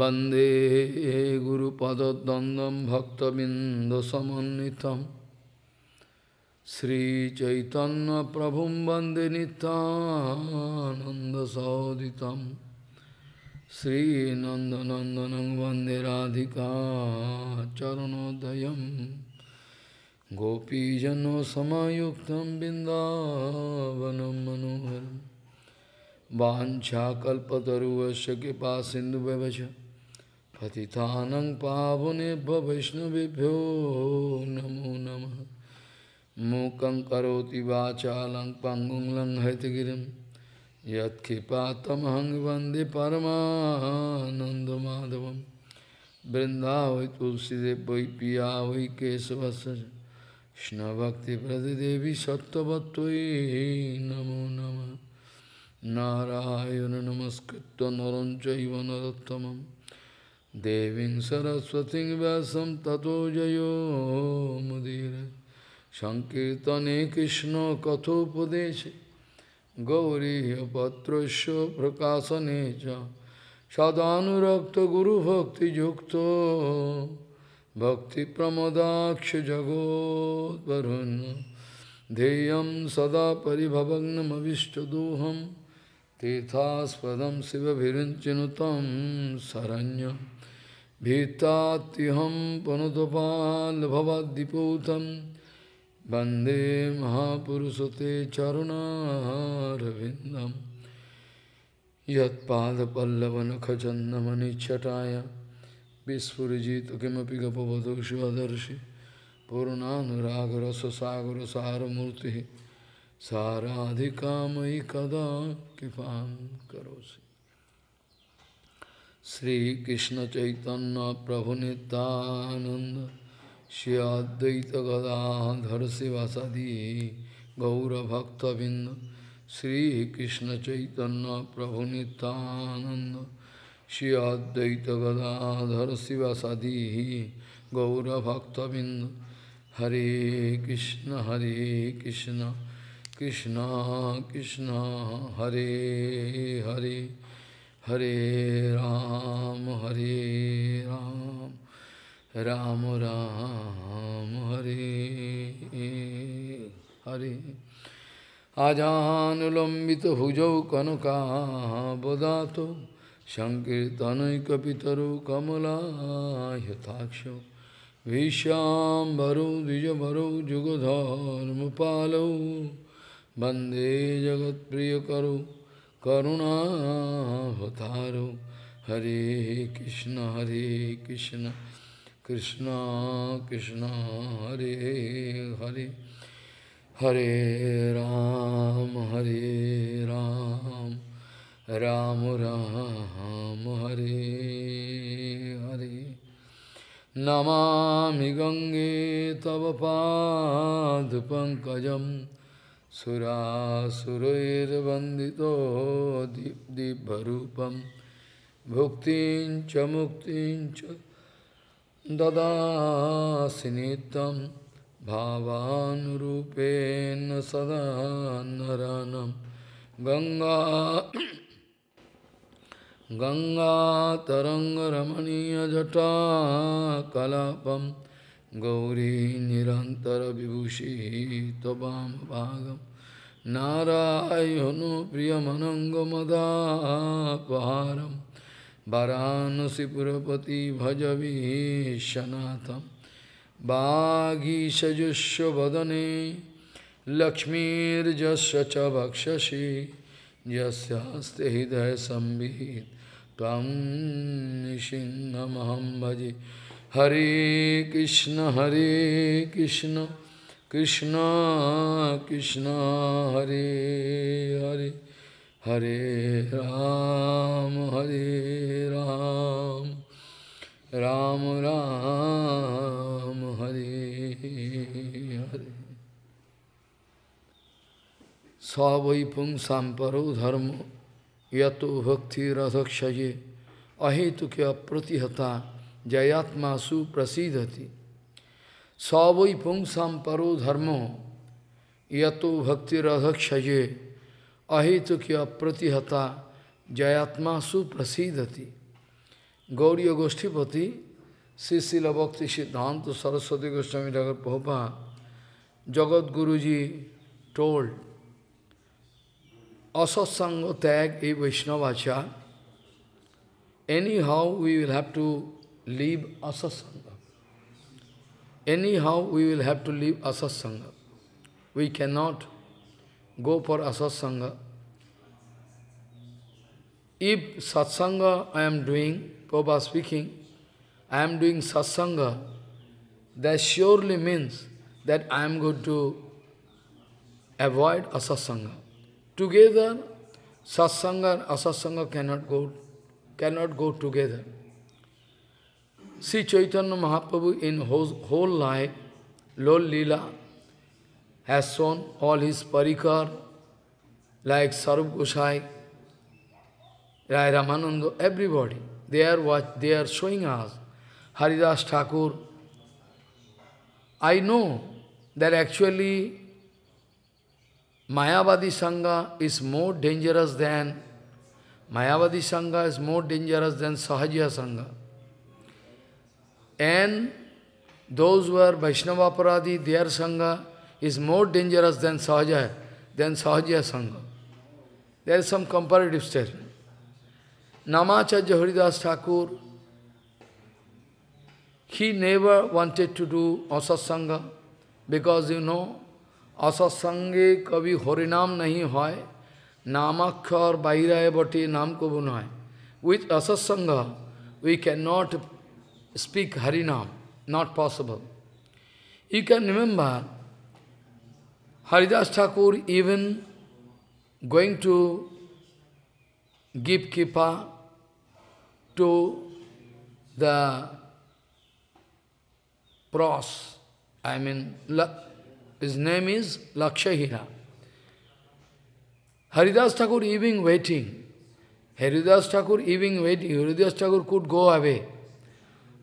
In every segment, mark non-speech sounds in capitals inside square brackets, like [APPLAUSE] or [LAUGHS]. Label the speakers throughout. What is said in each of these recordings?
Speaker 1: वन्दे गुरुपदद्वन्द्वं भक्तबिन्दसमन्वितं श्रीचैतन्यप्रभुं वन्दे नितानन्दसोदितं श्रीनन्दनन्दनं वन्दे राधिका चरणोदयं गोपीजनसमायुक्तं बिन्दावनं मनोहरं वाञ्छाकल्पतरुवश्य कृपा सिन्धुव्यवच पतितानं पावनेभ्य वैष्णवेभ्यो नमो नमः मूकं करोति वाचालं पङ्गुं लङ्घयतगिरिं यत्कृपातमहं वन्दे परमानन्दमाधवं वृन्दावै तुलसीदेव वै पिया वै केशवस्य कृष्णभक्तिप्रतिदेवी सत्त्ववत्त्वयि नमो नमः नारायण नमस्कृत्य नरं चैव नरोत्तमम् Devin Saraswati Vyasam Tato Jayo Mudira Sankirtane Krishna Kathopadeshe Gauri Patrasya Prakasanecha Sadhanurakta Guru Bhakti Yukta Bhakti Pramodaksha Jagot Varuna Deyam Sada Paribhavagnam Avishtaduham Tethaspadam Siva Virinchinutam Saranyam Bhitatyaham panutapal bhavadipotam Bande Charuna Charunarvindam Yat Pada Pallavanakachandamani Chataya Vispurajit Kimapi Gapavadoshvadarshi Purnanuragurasa Sagura Saramurti Saradhikamayi Kada Kipam Karosi Shri Krishna चैतन्य प्रभु नितानंद श्री अद्वैत गदाधर शिवासादी गौरभक्तबिंद श्री कृष्ण चैतन्य प्रभु नितानंद श्री अद्वैत गदाधर शिवासादी गौरभक्तबिंद हरे कृष्ण हरे कृष्ण कृष्ण कृष्ण हरे, हरे Hare Ram, Hare Ram, Ram Ram, Hare Hare. আজানুলম্বিত ভুজৌ কনকাবদাত সংকীর্তনৈকিতরো কমলাহ্যতাক্ষ বিশ্বাম্বরো দ্বিজবরো যুগধর্মপালৌ বন্দে জগৎপ্রিয়করো करुणावतारो हरे कृष्ण हरे कृष्ण कृष्ण कृष्ण हरे हरे हरे राम हरे राम राम राम हरे हरे नमा गंगे तव पाद Pankaj Sura suroir bandito di bharupam bhuktin chamuktin cha dada sinitam bhavan rupen sada naranam ganga ganga taranga ramaniya jata kalapam Gauri निरन्तरविभूषि त्वं भागं नारायणो प्रियमनङ्गमदापहारं वाराणसीपुरपति भज वागीषजुष्व वदने लक्ष्मीर्जस्य च भक्षसि यस्य हृदय हृदयसंवित् त्वं भजे हरे कृष्ण हरे कृष्ण कृष्ण कृष्ण हरे हरे हरे राम हरे राम राम राम हरे हरे सवैपुंग पर धर्म यतो भक्ति रथक्षजे अहेतुक्य प्रतिहता सुप्रसिद्ध थी सवै पुंसम परो धर्मो यतो भक्तिरधक्षजे अहेतुक प्रतिहता सुप्रसिद्ध थी गौरी गोष्ठीपति श्री शिल भक्ति सिद्धांत सरस्वती गोस्वामी जगत भोपा जगत गुरुजी असत्संग त्याग tag e anyhow we will have to leave asasanga. Anyhow, we will have to leave asasanga. We cannot go for asasanga. If satsanga I am doing, Prabhupada speaking, I am doing satsanga, that surely means that I am going to avoid asasanga. Together, satsanga and asasanga cannot go, cannot go together. Sri Chaitanya Mahaprabhu in whole, whole life, Lord Leela has shown all his parikar, like Sarup Gosai, Rai Ramananda, everybody. They are, what, they are showing us. Haridas Thakur. I know that actually Mayavadi Sangha is more dangerous than Mayavadi Sangha is more dangerous than Sahajya Sangha. And those who are Vaishnava Paradi, their Sangha is more dangerous than Sahaja, than Sahaja Sangha. There is some comparative statement. Namacharya Haridas Thakur, he never wanted to do Sangha because you know, Sangha kabhi Horinam nahi hoy, namakkar Bairaya Bhati Nam Kabunai. With Asasanga, we cannot speak Harinam. Not possible. You can remember Haridas Thakur even going to give kippa to the pros. I mean, his name is Lakshahira. Haridas Thakur even waiting. Haridas Thakur even waiting. Haridas Thakur could go away.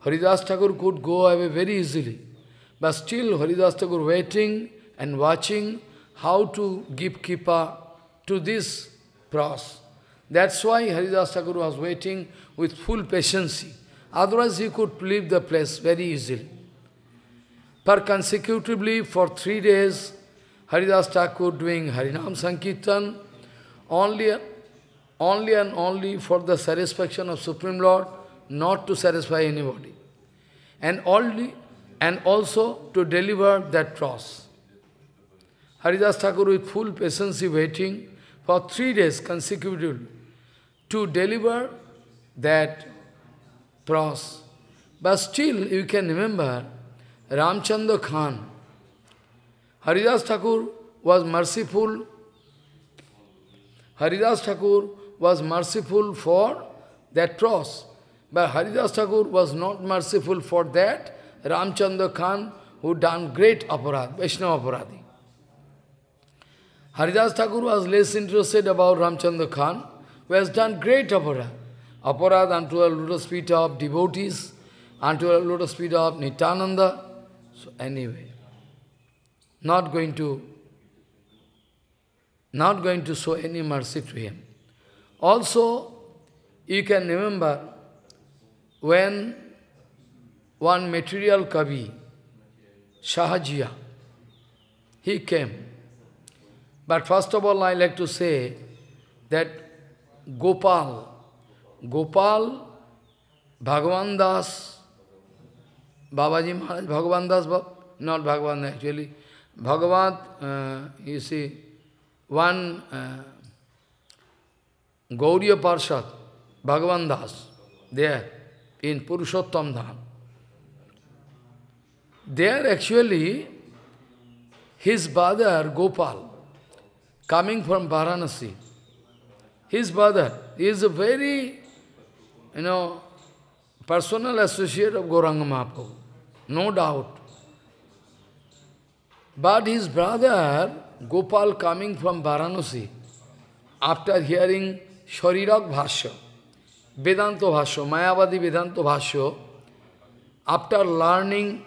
Speaker 1: Haridas Thakur could go away very easily. But still Haridas Thakur waiting and watching how to give kippa to this pros. That's why Haridas Thakur was waiting with full patience. Otherwise he could leave the place very easily. Per consecutively for three days, Haridas Thakur doing Harinam Sankirtan, only, only and only for the satisfaction of Supreme Lord, not to satisfy anybody. And, only, and also to deliver that cross. Haridas Thakur with full patience waiting for three days consecutively to deliver that cross. But still you can remember Ramchandra Khan. Haridas Thakur was merciful. Haridas Thakur was merciful for that cross. But Haridas Thakur was not merciful for that. Ramchandra Khan, who done great aparad, Vaishnava aparadi. Haridas Thakur was less interested about Ramchandra Khan, who has done great aparad. Aparad unto the lotus feet of devotees, unto the lotus feet of Nityananda. So anyway, not going to not going to show any mercy to him. Also, you can remember when one material Kavi, Shahajiya, he came. But first of all, I like to say that Gopal, Gopal, Bhagavan Das, Babaji Maharaj, Bhagavan Das, not Bhagavan actually, Bhagavat, uh, you see, one uh, Gauriya Parshad, Bhagavan Das, there in Purushottam Dham. There actually, his brother Gopal, coming from Varanasi, his brother is a very, you know, personal associate of Gauranga Mahaprabhu, no doubt. But his brother, Gopal coming from Varanasi, after hearing Sharirak Bhashya, Vedanta Bhashya, Mayavadi Vedanta Bhashya, after learning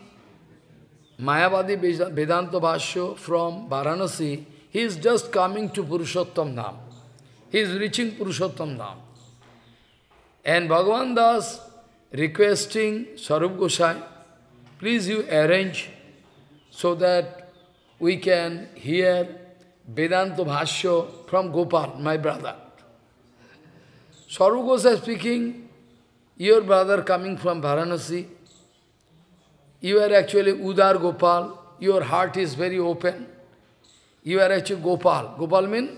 Speaker 1: Mayavadi Vedanta Bhashya from Varanasi, he is just coming to Purushottam Dham. He is reaching Purushottam Dham. And Bhagavan Das requesting Sarup Gosai, please you arrange so that we can hear Vedanta Bhashya from Gopal, my brother. Saru Goswami speaking, your brother coming from Varanasi, you are actually Udar Gopal, your heart is very open. You are actually Gopal. Gopal means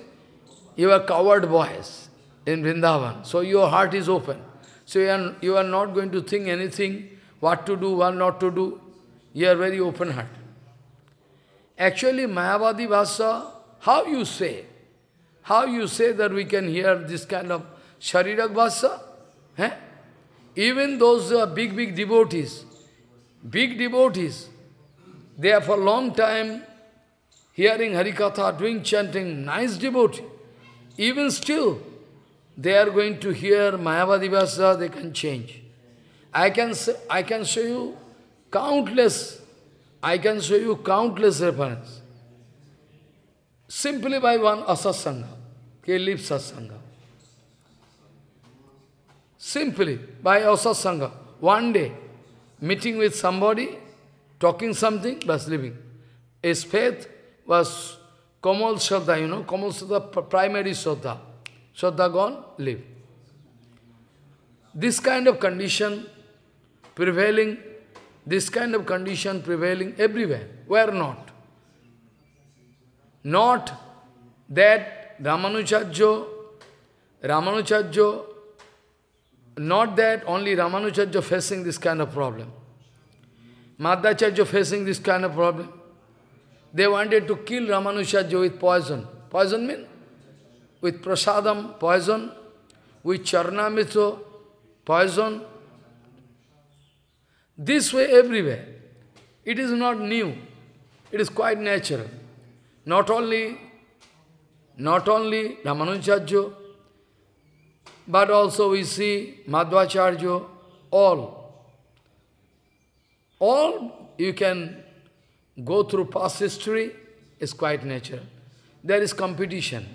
Speaker 1: you are coward boys in Vrindavan. So your heart is open. So you are, you are not going to think anything, what to do, what not to do. You are very open heart. Actually, Mayavadi Vasa, how you say, how you say that we can hear this kind of Sharirak Bhasa. Eh? Even those uh, big, big devotees, big devotees, they are for a long time hearing Harikatha, doing chanting, nice devotee. Even still, they are going to hear Mayavadi they can change. I can, I can show you countless, I can show you countless references. Simply by one asasanga, okay, leave sasanga. Simply, by Asat Sangha. One day, meeting with somebody, talking something, was living. His faith was Kamal Shraddha, you know, Kamal Shraddha, primary Shraddha. Shraddha gone, live. This kind of condition prevailing, this kind of condition prevailing everywhere. Where not? Not that Ramanuja Ramanujacharya not that only Ramanujacharya facing this kind of problem. Madhacharya facing this kind of problem. They wanted to kill Ramanujacharya with poison. Poison means? With prasadam, poison. With charnamito, poison. This way everywhere. It is not new. It is quite natural. Not only, not only Ramanujacharya, but also we see Madhvacharya, all. All you can go through past history is quite natural. There is competition.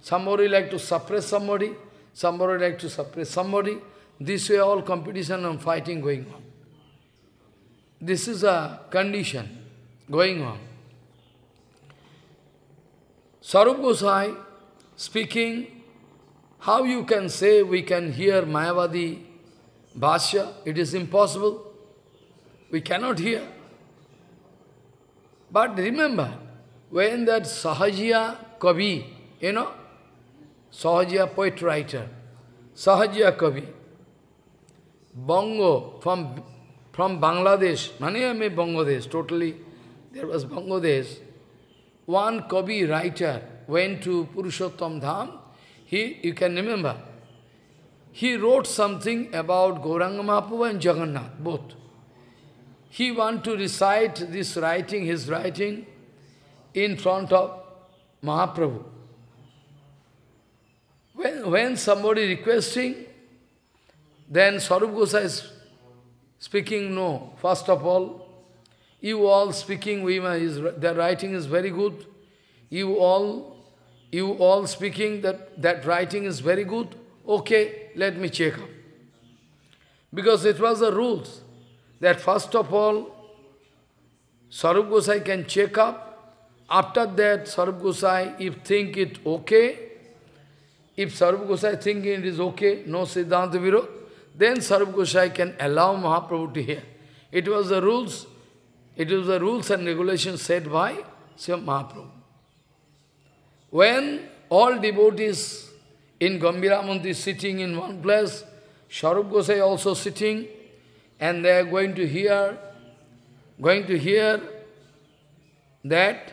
Speaker 1: Somebody like to suppress somebody, somebody like to suppress somebody. This way all competition and fighting going on. This is a condition going on. Sarup Gosai speaking how you can say we can hear Mayavadi Bhashya? It is impossible. We cannot hear. But remember, when that Sahajiya Kavi, you know, Sahajiya poet writer, Sahajiya Kavi, Bongo from, from Bangladesh, Manayame Bangladesh, totally, there was Bangladesh, one Kavi writer went to Purushottam Dham he, you can remember, he wrote something about Gauranga Mahaprabhu and Jagannath, both. He want to recite this writing, his writing, in front of Mahaprabhu. When, when somebody requesting, then Sarup Gosai is speaking, no, first of all, you all speaking, we, his. their writing is very good. You all you all speaking that that writing is very good. Okay, let me check up. Because it was the rules that first of all, Sarup Gosai can check up. After that, Sarup Gosai, if think it okay, if Sarup Gosai think it is okay, no Siddhanta Viro, then Sarup Gosai can allow Mahaprabhu to hear. It was the rules, it was the rules and regulations set by Sri Mahaprabhu. When all devotees in Gambiramanti sitting in one place, Sharup Gosai also sitting, and they are going to hear, going to hear that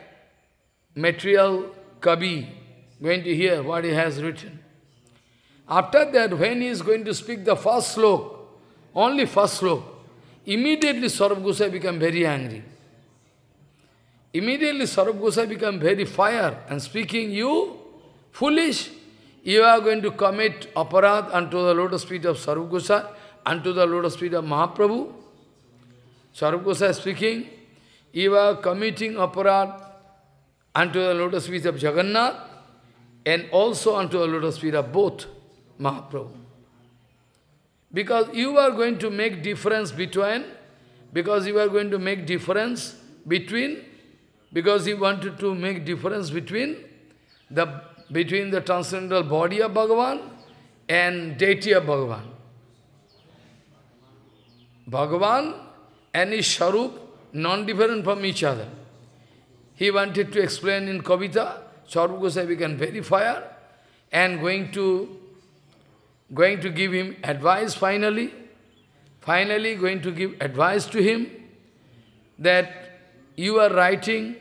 Speaker 1: material Kabi, going to hear what he has written. After that, when he is going to speak the first slok, only first slok, immediately Saurabh Gosai become very angry. Immediately Sarab Gosai very fire and speaking, you foolish, you are going to commit aparad unto the lotus feet of Sarab Gosai, unto the lotus feet of Mahaprabhu. Sarab speaking, you are committing aparad unto the lotus feet of Jagannath and also unto the lotus feet of both Mahaprabhu. Because you are going to make difference between, because you are going to make difference between because he wanted to make difference between the, between the transcendental body of Bhagavan and deity of Bhagavan. Bhagavan and his Sharup, non-different from each other. He wanted to explain in Kavita, Swarup Goswami can verify and going to, going to give him advice finally, finally going to give advice to him that You are writing,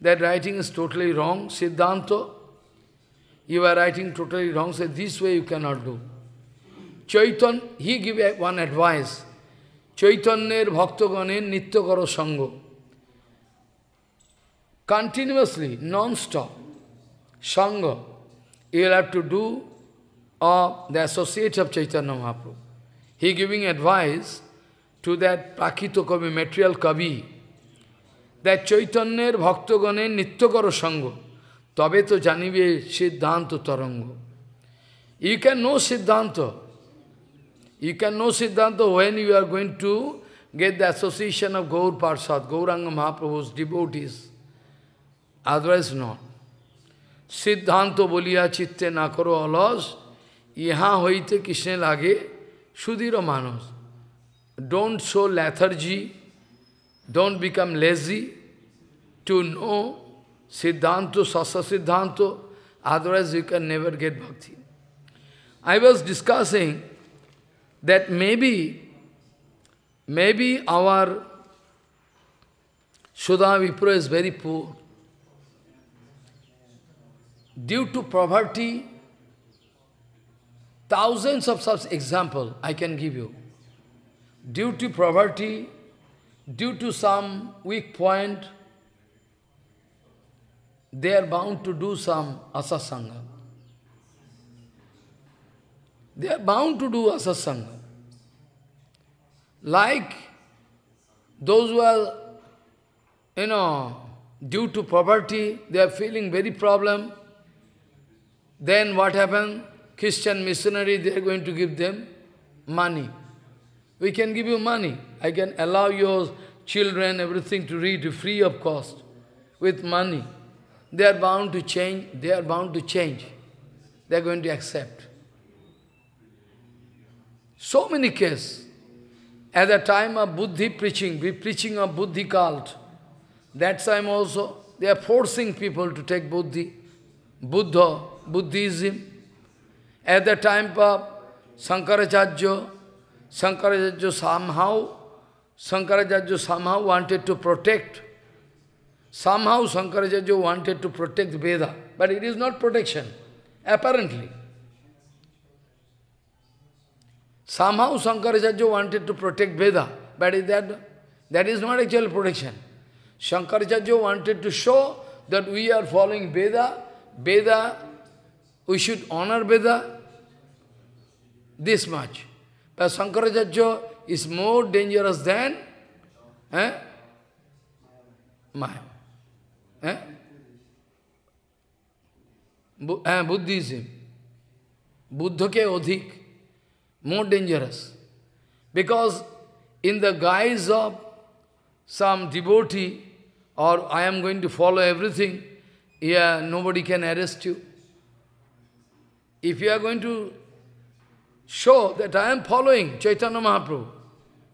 Speaker 1: that writing is totally wrong, Siddhanto. You are writing totally wrong, so this way you cannot do. Chaitan, he gave one advice. Chaitanyer bhaktogane nitya karo sangho. Continuously, non-stop, sangha, you will have to do uh, the associate of Chaitanya Mahaprabhu. He giving advice to that Prakito Kavi, material Kavi, দেয় চৈতন্যের ভক্তগণের নিত্যকর সঙ্গ তবে তো জানিবে সিদ্ধান্ত তরঙ্গ you can know সিদ্ধান্ত you can know সিদ্ধান্ত when you are going to get the association of Gaur পার্সাদ Gauranga Mahaprabhu's devotees otherwise not সিদ্ধান্ত বলিয়া চিত্তে না করো অলস ইহা হইতে কৃষ্ণে লাগে সুদীর মানুষ don't show lethargy Don't become lazy to know Siddhanta, Sasa Siddhanta, otherwise you can never get bhakti. I was discussing that maybe, maybe our Sudha Vipra is very poor. Due to poverty, thousands of such example I can give you. Due to poverty, due to some weak point, they are bound to do some asasanga. They are bound to do asasanga. Like those who are, you know, due to poverty, they are feeling very problem. Then what happened? Christian missionary, they are going to give them money. We can give you money. I can allow your children, everything to read free of cost with money. They are bound to change. They are bound to change. They are going to accept. So many cases. At the time of Buddhi preaching, we preaching of Buddhi cult. That time also, they are forcing people to take Buddhi, Buddha, Buddhism. At the time of Sankaracharya, Sankaracharya somehow, Sankaracharya somehow wanted to protect, somehow Sankaracharya wanted to protect Veda, but it is not protection, apparently. Somehow Sankaracharya wanted to protect Veda, but is that, that is not actual protection. Sankaracharya wanted to show that we are following Veda, Veda, we should honor Veda, this much uh, Sankaracharya is more dangerous than eh? Maya. Eh? Bu eh, Buddhism. Buddha ke odhik. More dangerous. Because in the guise of some devotee, or I am going to follow everything, yeah, nobody can arrest you. If you are going to show that I am following Chaitanya Mahaprabhu.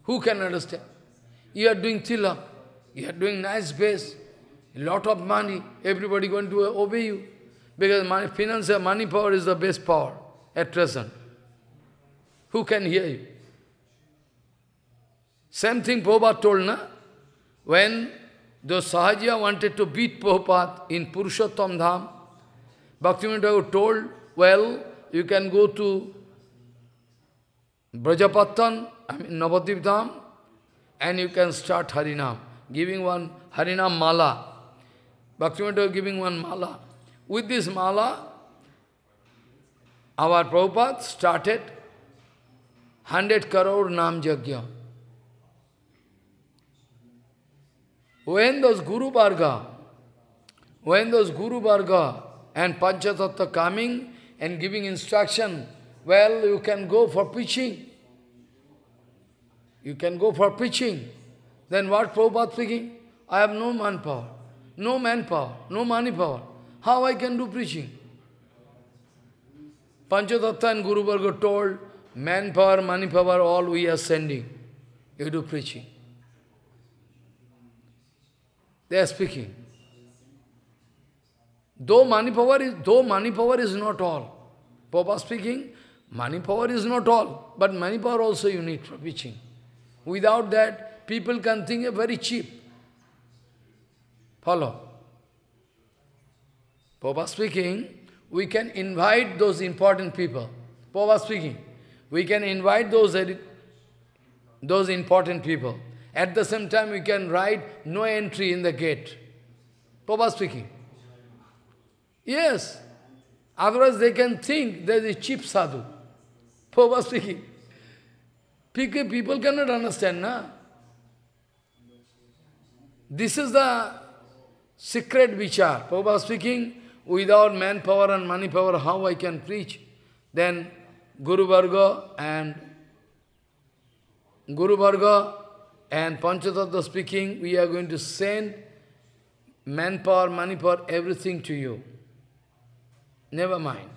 Speaker 1: Who can understand? You are doing tilak, you are doing nice base, lot of money, everybody going to obey you. Because money, financial money power is the best power at present. Who can hear you? Same thing Prabhupada told, na? when the Sahaja wanted to beat Prabhupada in Purushottam Dham, Bhaktivinoda told, well, you can go to Brajapattan, I mean Navadip Dham, and you can start Harinam, giving one Harinam mala. Bhaktivinoda giving one mala. With this mala, our Prabhupada started 100 crore Nam Jagya. When those Guru Bhargava, when those Guru Bhargava and Panchatattva coming and giving instruction, well, you can go for preaching. You can go for preaching. Then what Prabhupada speaking? I have no manpower, no manpower, no money power. How I can do preaching? Panchadatta and Guru Varga told, manpower, money power, all we are sending. You do preaching. They are speaking. Though money power is though money power is not all. Papa speaking, money power is not all, but money power also you need for preaching. Without that, people can think very cheap. Follow. Papa speaking, we can invite those important people. Papa speaking, we can invite those, those important people. At the same time, we can write no entry in the gate. Papa speaking. Yes. Otherwise, they can think there is a cheap sadhu. Papa speaking. Because people cannot understand, na. This is the secret vichar. Prabhupada speaking, without manpower and money power, how I can preach? Then Guru Varga and Guru Varga and Panchatattva speaking, we are going to send manpower, money power, everything to you. Never mind.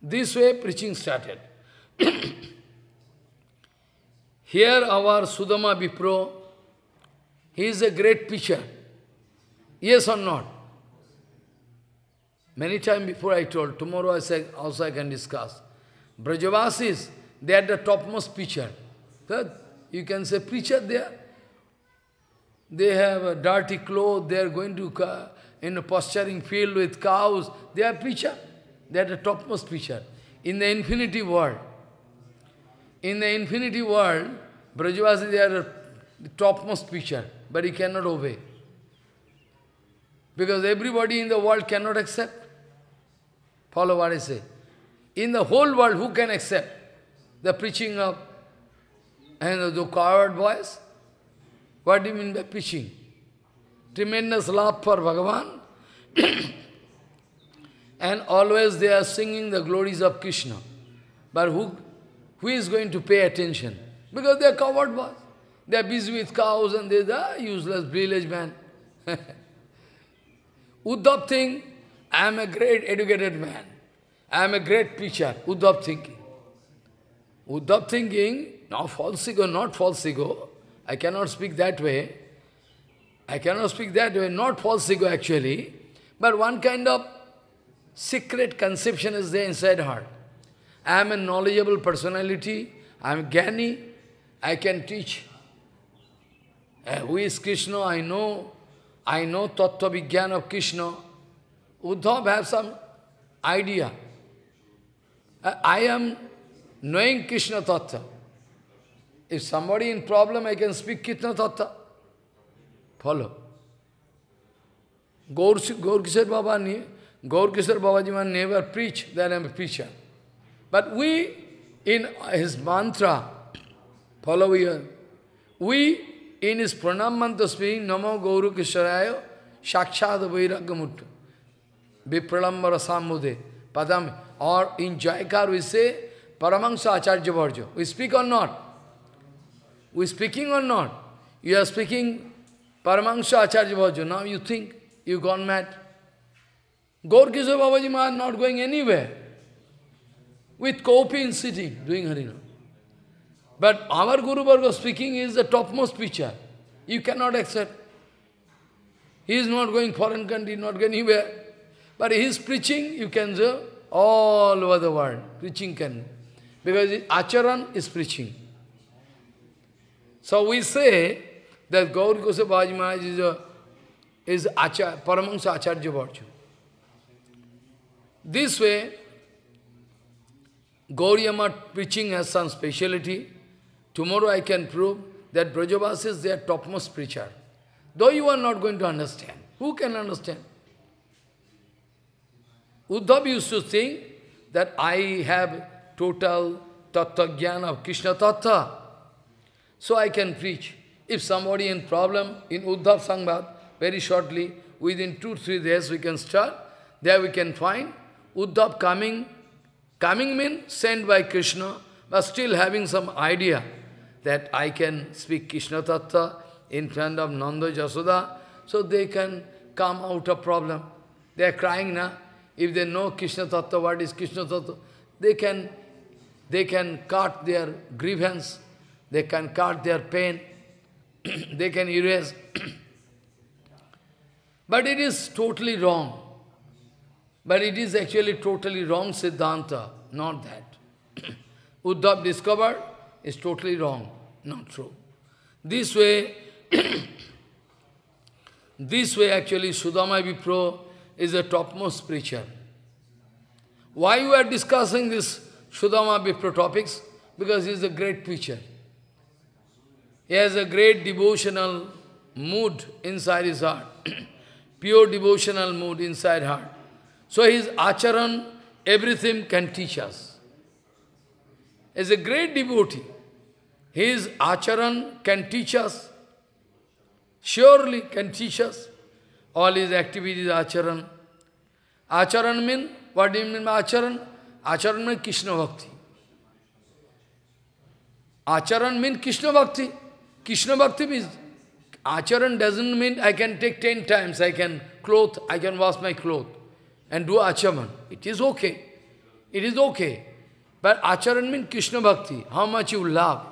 Speaker 1: This way preaching started. [CLEARS THROAT] Here our Sudama Bipro, he is a great preacher. Yes or not? Many times before I told, tomorrow I say, also I can discuss. Brajavasis, they are the topmost preacher. Good. You can say preacher there. They have a dirty clothes, they are going to in a posturing field with cows. They are preacher. They are the topmost preacher. In the infinity world. In the infinity world, Brajavasi, they are the topmost preacher, but he cannot obey. Because everybody in the world cannot accept. Follow what I say. In the whole world, who can accept the preaching of and the coward boys? What do you mean by preaching? Tremendous love for Bhagavan. [COUGHS] and always they are singing the glories of Krishna. But who, who is going to pay attention? Because they are coward boys. They are busy with cows and they are useless village man. [LAUGHS] Uddhav thinking, I am a great educated man. I am a great preacher. Uddhav thinking. Uddhav thinking, now false ego, not false ego. I cannot speak that way. I cannot speak that way, not false ego actually. But one kind of secret conception is there inside heart. I am a knowledgeable personality. I am Gani. I can teach. Uh, who is Krishna? I know. I know Tattva Vigyan of Krishna. Uddhav have some idea. Uh, I am knowing Krishna Tattva. If somebody in problem, I can speak Krishna Tattva. Follow. Gaur, Gaur Kishore Baba, Gaur Kishore Babaji never preach, then I am a preacher. But we, in his mantra, Follow here. We, in his pranam mantra speaking, Namo Gauru Kisharaya, Shakshad Vairagamutu, Vipralambara Sammude, Padam, or in jayakar we say, paramangsa Acharya Bharjo. We speak or not? We speaking or not? You are speaking paramangsa Acharya Bharjo. Now you think you gone mad. Gaur Kishore Babaji Maharaj not going anywhere. With Kaupin sitting, doing Harinam. But our Guru Varga speaking is the topmost preacher. You cannot accept. He is not going foreign country, not going anywhere. But he is preaching, you can say, all over the world. Preaching can. Because Acharan is preaching. So we say that Gaur Kosa Bhaj is, a, is Achar, Paramahansa Acharya virtue. This way, Gauriya preaching has some speciality. Tomorrow I can prove that Brajavas is their topmost preacher. Though you are not going to understand. Who can understand? Uddhav used to think that I have total tattva jnana of Krishna tattva. So I can preach. If somebody in problem, in Uddhav Sangbad, very shortly, within two, three days we can start. There we can find Uddhav coming. Coming means sent by Krishna, but still having some idea that I can speak Krishna Tattva in front of Nanda Jasoda, so they can come out of problem. They are crying now. If they know Krishna Tattva, what is Krishna Tattva, they can, they can cut their grievance, they can cut their pain, [CLEARS THROAT] they can erase. [CLEARS THROAT] but it is totally wrong. But it is actually totally wrong Siddhanta, not that. [CLEARS THROAT] Uddhav discovered is totally wrong, not true. This way, [COUGHS] this way actually Sudama Vipro is a topmost preacher. Why you are discussing this Sudama Vipro topics? Because he is a great preacher. He has a great devotional mood inside his heart. [COUGHS] Pure devotional mood inside heart. So his acharan, everything can teach us. He is a great devotee. His acharan can teach us, surely can teach us all his activities acharan. Acharan means, what do you mean by acharan? Acharan means Krishna Bhakti. Acharan means Krishna Bhakti. Krishna Bhakti means, acharan doesn't mean I can take ten times, I can clothe, I can wash my clothes and do acharan. It is okay. It is okay. But acharan means Krishna Bhakti, how much you love.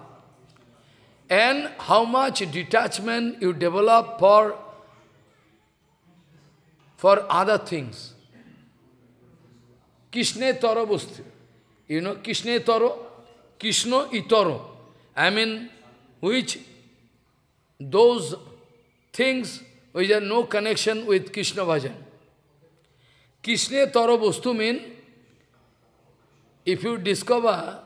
Speaker 1: And how much detachment you develop for, for other things. Kishne Taro You know kishne toro, kishno itoro. I mean, which those things which are no connection with Krishna Bhajan. Kishne Taro Bhustu if you discover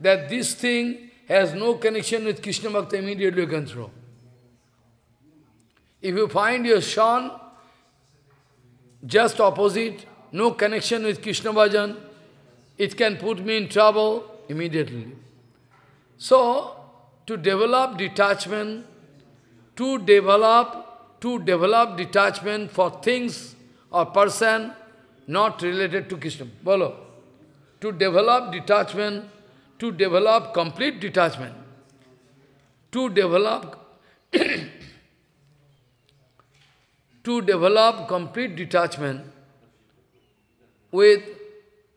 Speaker 1: that this thing has no connection with Krishna Bhakti, immediately you can throw. If you find your son just opposite, no connection with Krishna Bhajan, it can put me in trouble immediately. So, to develop detachment, to develop, to develop detachment for things or person not related to Krishna. Bolo. To develop detachment to develop complete detachment, to develop [COUGHS] to develop complete detachment with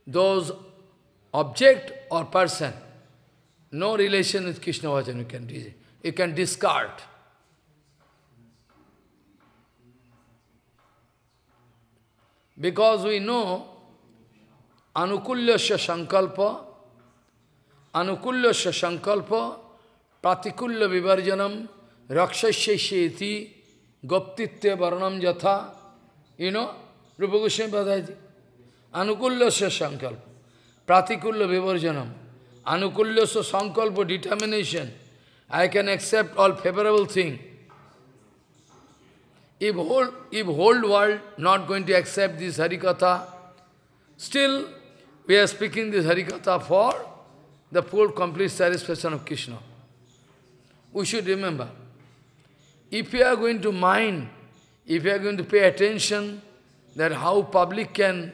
Speaker 1: those object or person. No relation with Krishna Vachan you can, you can discard. Because we know Anukulya Shankalpa আনুকূল্যস্য সংকল্প প্রাতিকূল্য বিবর্জনম রক্ষস্যেতি গোপ্তিত্বে বর্ণম যথা YONO Rupa Goswami বাদাজি আনুকূল্যস্য সংকল্প প্রাতিকূল্য বিবর্জনম আনুকূল্যস্য সংকল্প determination I can accept all favorable thing. If whole, if whole world not going to accept this Harikatha, still we are speaking this Harikatha for the full complete satisfaction of Krishna. We should remember, if you are going to mind, if you are going to pay attention that how public can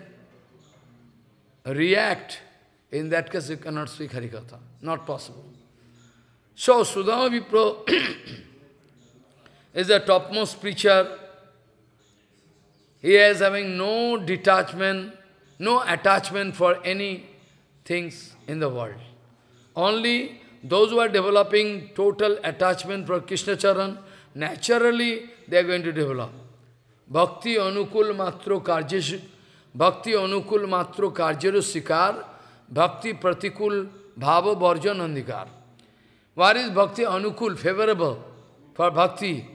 Speaker 1: react, in that case you cannot speak Harikatha. Not possible. So Sudama Vipro [COUGHS] is the topmost preacher. He is having no detachment, no attachment for any things in the world. Only those who are developing total attachment for Krishna Charan, naturally they are going to develop. Bhakti anukul matro karjesh, bhakti anukul matro karjero sikar, bhakti pratikul bhava bharjan andikar. What is bhakti anukul, favorable for bhakti?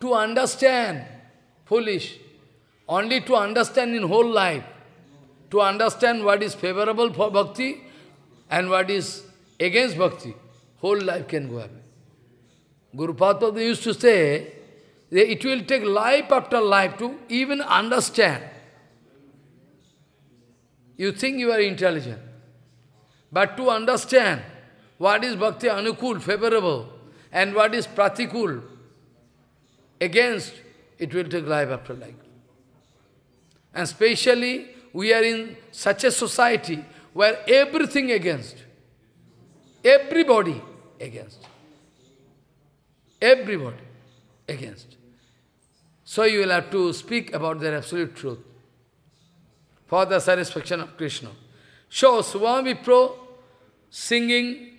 Speaker 1: To understand, foolish, only to understand in whole life, to understand what is favorable for bhakti and what is against bhakti, whole life can go away. Guru Padma used to say, that it will take life after life to even understand. You think you are intelligent, but to understand what is bhakti anukul, favorable, and what is pratikul, against, it will take life after life. And especially, we are in such a society where everything against. Everybody against. Everybody against. So you will have to speak about their absolute truth for the satisfaction of Krishna. So Swami Pro singing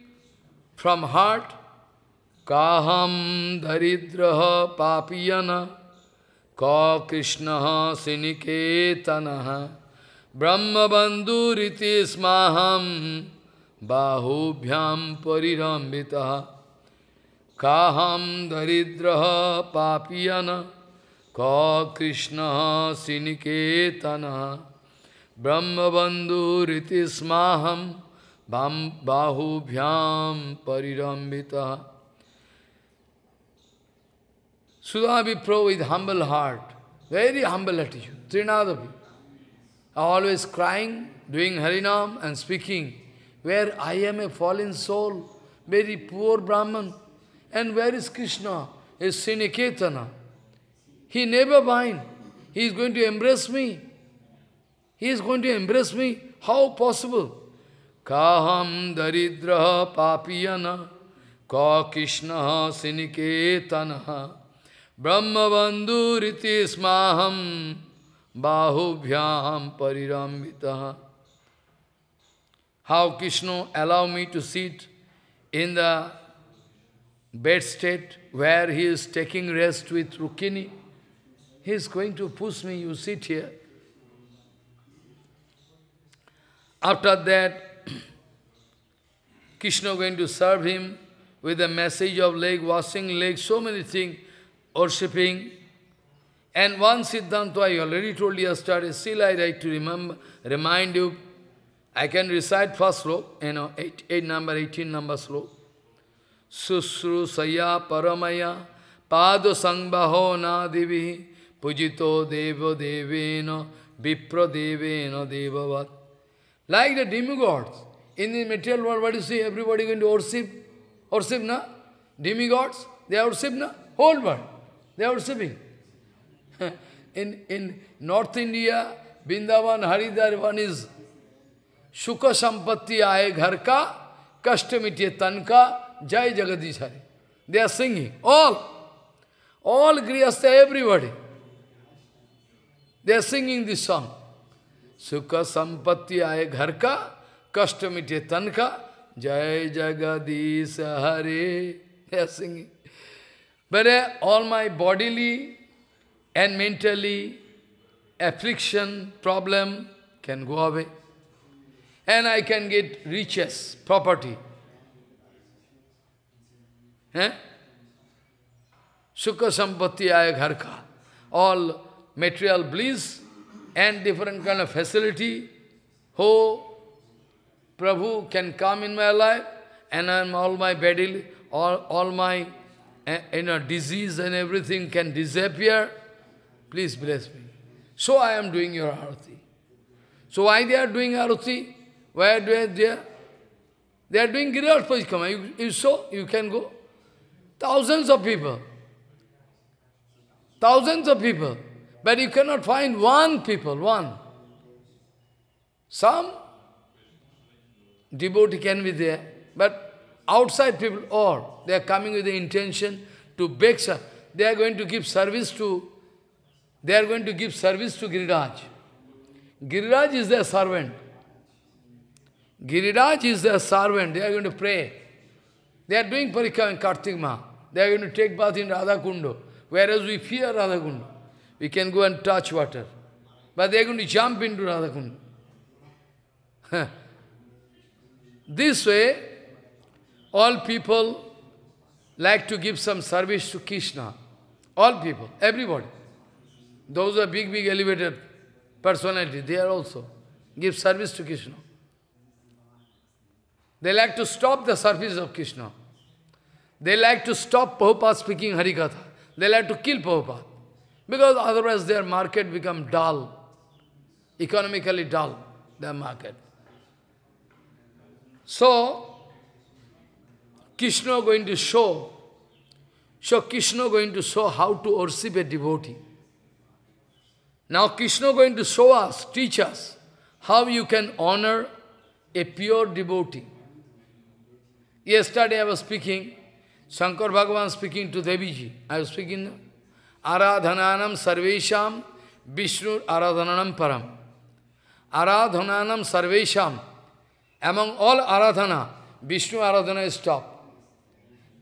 Speaker 1: from heart, Kaham daridraha papiyana ka krishnaha siniketanaha brahma banduriti maham. बाहुभ्याम परिरंबिता का हम दरिद्र पापियन कृष्ण सिनिकेतन ब्रह्मबंधुरी स्माहम बाहुभ्याम परिरंबिता सुधा be provide humble heart very humble attitude त्रिनाद भी always crying doing harinam and speaking where I am a fallen soul, very poor Brahman. And where is Krishna? Is Siniketana. He never mind. He is going to embrace me. He is going to embrace me. How possible? Kaham daridra papiyana ka Krishna siniketana brahmavanduriti smaham bahubhyam parirambitaha how Krishna allow me to sit in the bed state where he is taking rest with Rukmini. He is going to push me, you sit here. After that, [CLEARS THROAT] Krishna going to serve him with a message of leg washing, leg, so many things, worshipping. And one Siddhanta I already told yesterday, still I like to remember, remind you, I can recite first slok, you know, eight, eight number, 18 number Susru saya paramaya pado sangbaho na pujito devo deveno vipra deveno devavat. Like the demigods, in the material world, what do you see? Everybody going to worship, worship na? Demigods, they are worship na? Whole world, they are worshipping. [LAUGHS] in, in North India, Bindavan, Hari one is सुख संपत्ति आए घर का कष्ट मिटे तन का जय जगदीश हरे they are singing all all गृहस्थ everybody they are singing this song सुख संपत्ति आए घर का कष्ट मिटे तन का जय जगदीश हरे दे आर सिंगिंग बेरे all my bodily and mentally affliction problem can go away and I can get riches, property. Sukha sampatti aya ka. All material bliss and different kind of facility. Ho, Prabhu can come in my life and I'm all my body, all, all my eh, you know, disease and everything can disappear. Please bless me. So I am doing your arati. So why they are doing arati? Where do they there? They are doing Giriraj Pajkama. You, you saw, you can go. Thousands of people. Thousands of people. But you cannot find one people, one. Some devotee can be there, but outside people, all, they are coming with the intention to beg, they are going to give service to, they are going to give service to Giriraj. Giriraj is their servant. Giriraj is their servant, they are going to pray. They are doing parikha in Kartik They are going to take bath in Radha Kundu. whereas we fear Radha Kundu, We can go and touch water. But they are going to jump into Radha Kundu. [LAUGHS] this way, all people like to give some service to Krishna. All people, everybody. Those are big, big elevated personality, they are also. Give service to Krishna. They like to stop the service of Krishna. They like to stop Prabhupada speaking Harikatha. They like to kill Prabhupada. Because otherwise their market become dull, economically dull, their market. So, Krishna going to show, so Krishna going to show how to worship a devotee. Now Krishna going to show us, teach us, how you can honor a pure devotee. Yesterday I was speaking, Shankar Bhagavan speaking to Deviji. I was speaking, Aradhananam Sarvesham Vishnu Aradhananam Param. Aradhananam Sarvesham. Among all Aradhana, Vishnu Aradhana is top.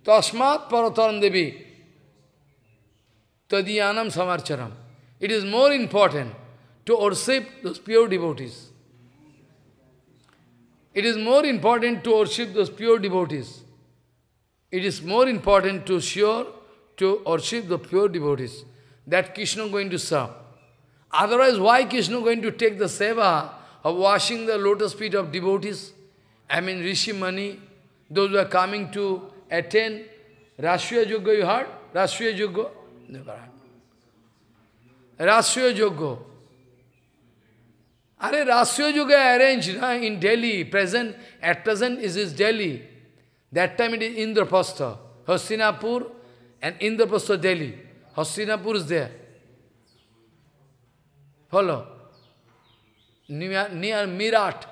Speaker 1: Tasmat Parataram Devi Tadiyanam Samarcharam. It is more important to worship those pure devotees. It is more important to worship those pure devotees. It is more important to sure to worship the pure devotees that Krishna is going to serve. Otherwise, why Krishna is going to take the seva of washing the lotus feet of devotees? I mean, Rishi Mani, those who are coming to attend Rashtriya Yoga, you heard? Rashtriya Yoga? Never heard. Rashtriya Yoga. Are Rasya Yuga arranged na, in Delhi, present, at present is is Delhi. That time it is Indraprastha, Hastinapur and Indraprastha Delhi. Hastinapur is there. Follow. Near, near Mirat.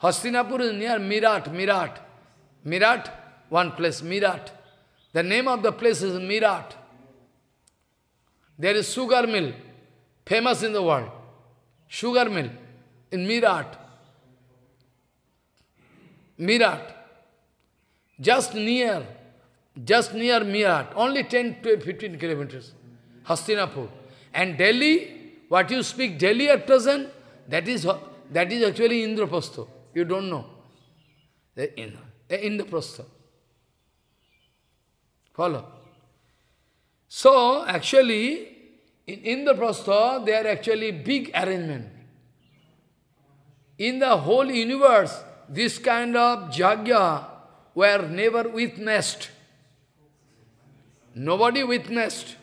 Speaker 1: Hastinapur is near Mirat, Mirat. Mirat, one place, Mirat. The name of the place is Mirat. There is sugar mill, famous in the world sugar mill in Mirat. Mirat. Just near, just near Mirat, only 10 to 15 kilometers, Hastinapur. And Delhi, what you speak Delhi at present, that is, that is actually Indraprastha. You don't know. The, Indraprastha. Follow. So, actually, in Indraprastha, there are actually big arrangement. In the whole universe, this kind of jagya were never witnessed. Nobody witnessed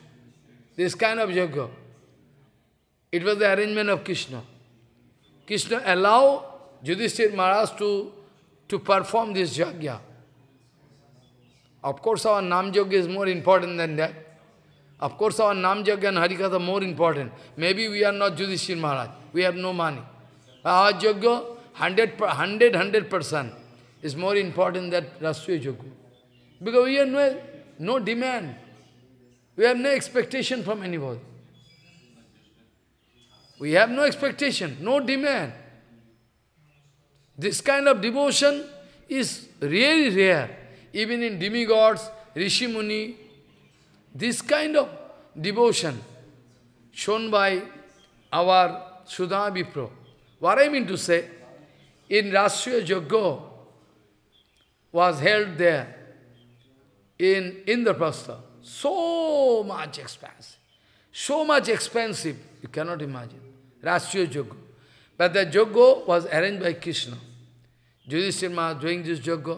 Speaker 1: this kind of jagya. It was the arrangement of Krishna. Krishna allowed Yudhishthir Maharaj to, to perform this jagya. Of course, our Nam Yoga is more important than that. Of course, our Namjag and Harikatha more important. Maybe we are not judicial Maharaj. We have no money. Our Yogya, 100, 100, 100% is more important than Rashtriya Yogya. Because we have no, no demand. We have no expectation from anybody. We have no expectation, no demand. This kind of devotion is really rare. Even in demigods, Rishi Muni, this kind of devotion shown by our Sudhana What I mean to say, in Rashtriya Yoga was held there in Indraprastha. So much expensive. So much expensive, you cannot imagine. Rashtriya Yoga. But the yoga was arranged by Krishna. Yudhishthira doing this yoga.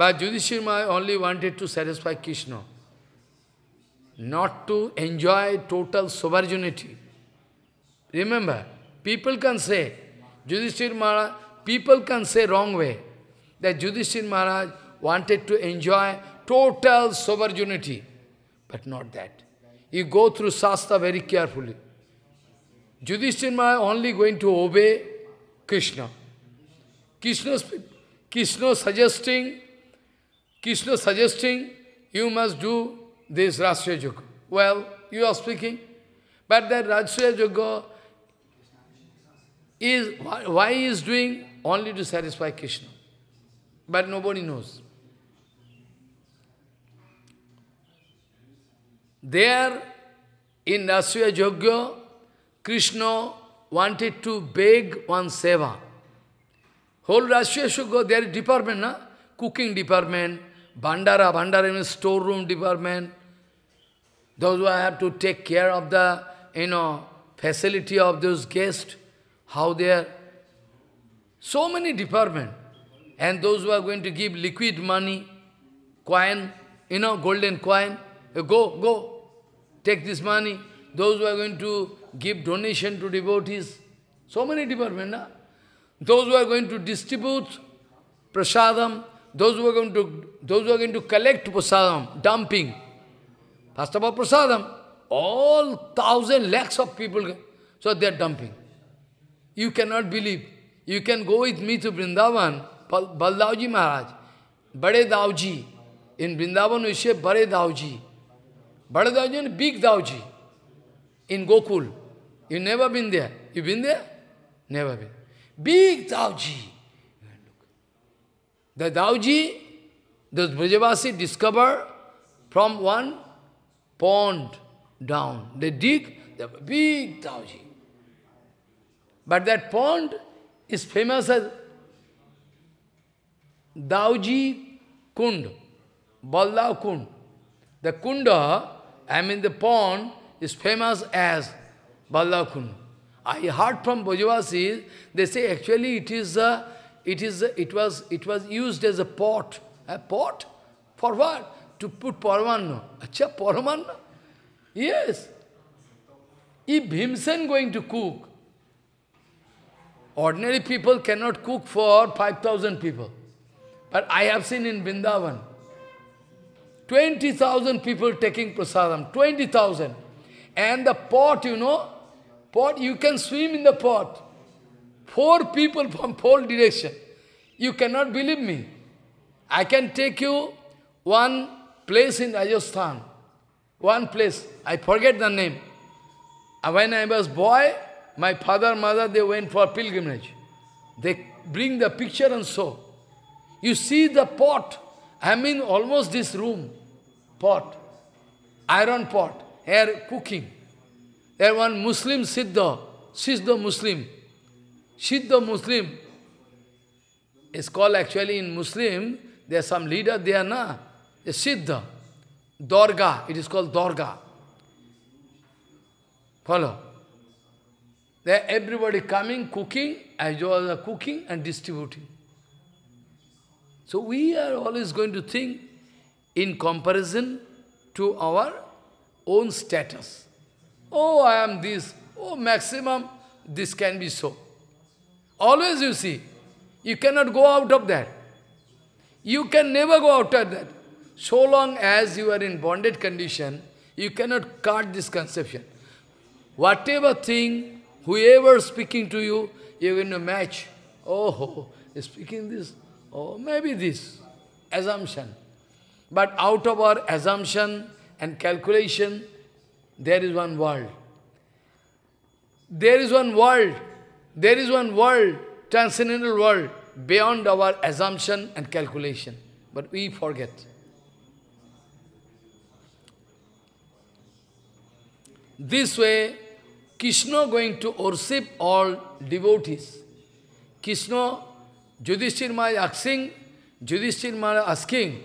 Speaker 1: But Yudhishthira Maharaj only wanted to satisfy Krishna, not to enjoy total sovereignty. Remember, people can say, Yudhishthira Maharaj, people can say wrong way, that Yudhishthira Maharaj wanted to enjoy total sovereignty, but not that. You go through Shastra very carefully. Yudhishthira Maharaj only going to obey Krishna. Krishna, Krishna suggesting Krishna suggesting, you must do this Rashtriya Yoga. Well, you are speaking. But that Rashtriya Yoga is, why, he is doing? Only to satisfy Krishna. But nobody knows. There, in Rashtriya Yoga, Krishna wanted to beg one seva. Whole Rashtriya Yoga, there is department, na? cooking department, Bandara, Bandara means storeroom department. Those who have to take care of the, you know, facility of those guests, how they are. So many department. And those who are going to give liquid money, coin, you know, golden coin, eh, go, go, take this money. Those who are going to give donation to devotees, so many department, na? Those who are going to distribute prasadam, those who are going to those who are going to collect prasadam, dumping. First of all, prasadam, all thousand lakhs of people, so they are dumping. You cannot believe. You can go with me to Vrindavan, Baldavji Maharaj, Bade Davji. In Vrindavan we say Bade Davji. Bade Davji and Big Davji. In Gokul. you never been there. you been there? Never been. Big Davji. The Daoji, those Brajavasi discover from one pond down. They dig, the big Daoji. But that pond is famous as Daoji Kund, Balla Kund. The Kunda, I mean the pond, is famous as Balla Kund. I heard from Bhajavasis, they say actually it is a uh, it, is, it, was, it was used as a pot. A pot? For what? To put Paramanna. Acha, Paramanna? Yes. If Bhimsen going to cook, ordinary people cannot cook for 5,000 people. But I have seen in Bindavan 20,000 people taking prasadam, 20,000. And the pot, you know, pot, you can swim in the pot. Four people from four direction. You cannot believe me. I can take you one place in Rajasthan. One place. I forget the name. Uh, when I was boy, my father, mother, they went for pilgrimage. They bring the picture and so. You see the pot. I mean almost this room. Pot. Iron pot. Here cooking. There one Muslim Siddha. Siddha Muslim. Siddha Muslim is called actually in Muslim, there are some leader there, na? Siddha, Dorga, it is called Dorga. Follow. There everybody coming, cooking, as well as cooking and distributing. So we are always going to think in comparison to our own status. Oh, I am this. Oh, maximum, this can be so. Always you see, you cannot go out of that. You can never go out of that. So long as you are in bonded condition, you cannot cut this conception. Whatever thing, whoever is speaking to you, you're going to match. Oh, speaking this, oh, maybe this. Assumption. But out of our assumption and calculation, there is one world. There is one world there is one world, transcendental world, beyond our assumption and calculation. But we forget. This way, Krishna going to worship all devotees. Krishna, Yudhishthir Maharaj asking, Yudhishthir Maharaj asking,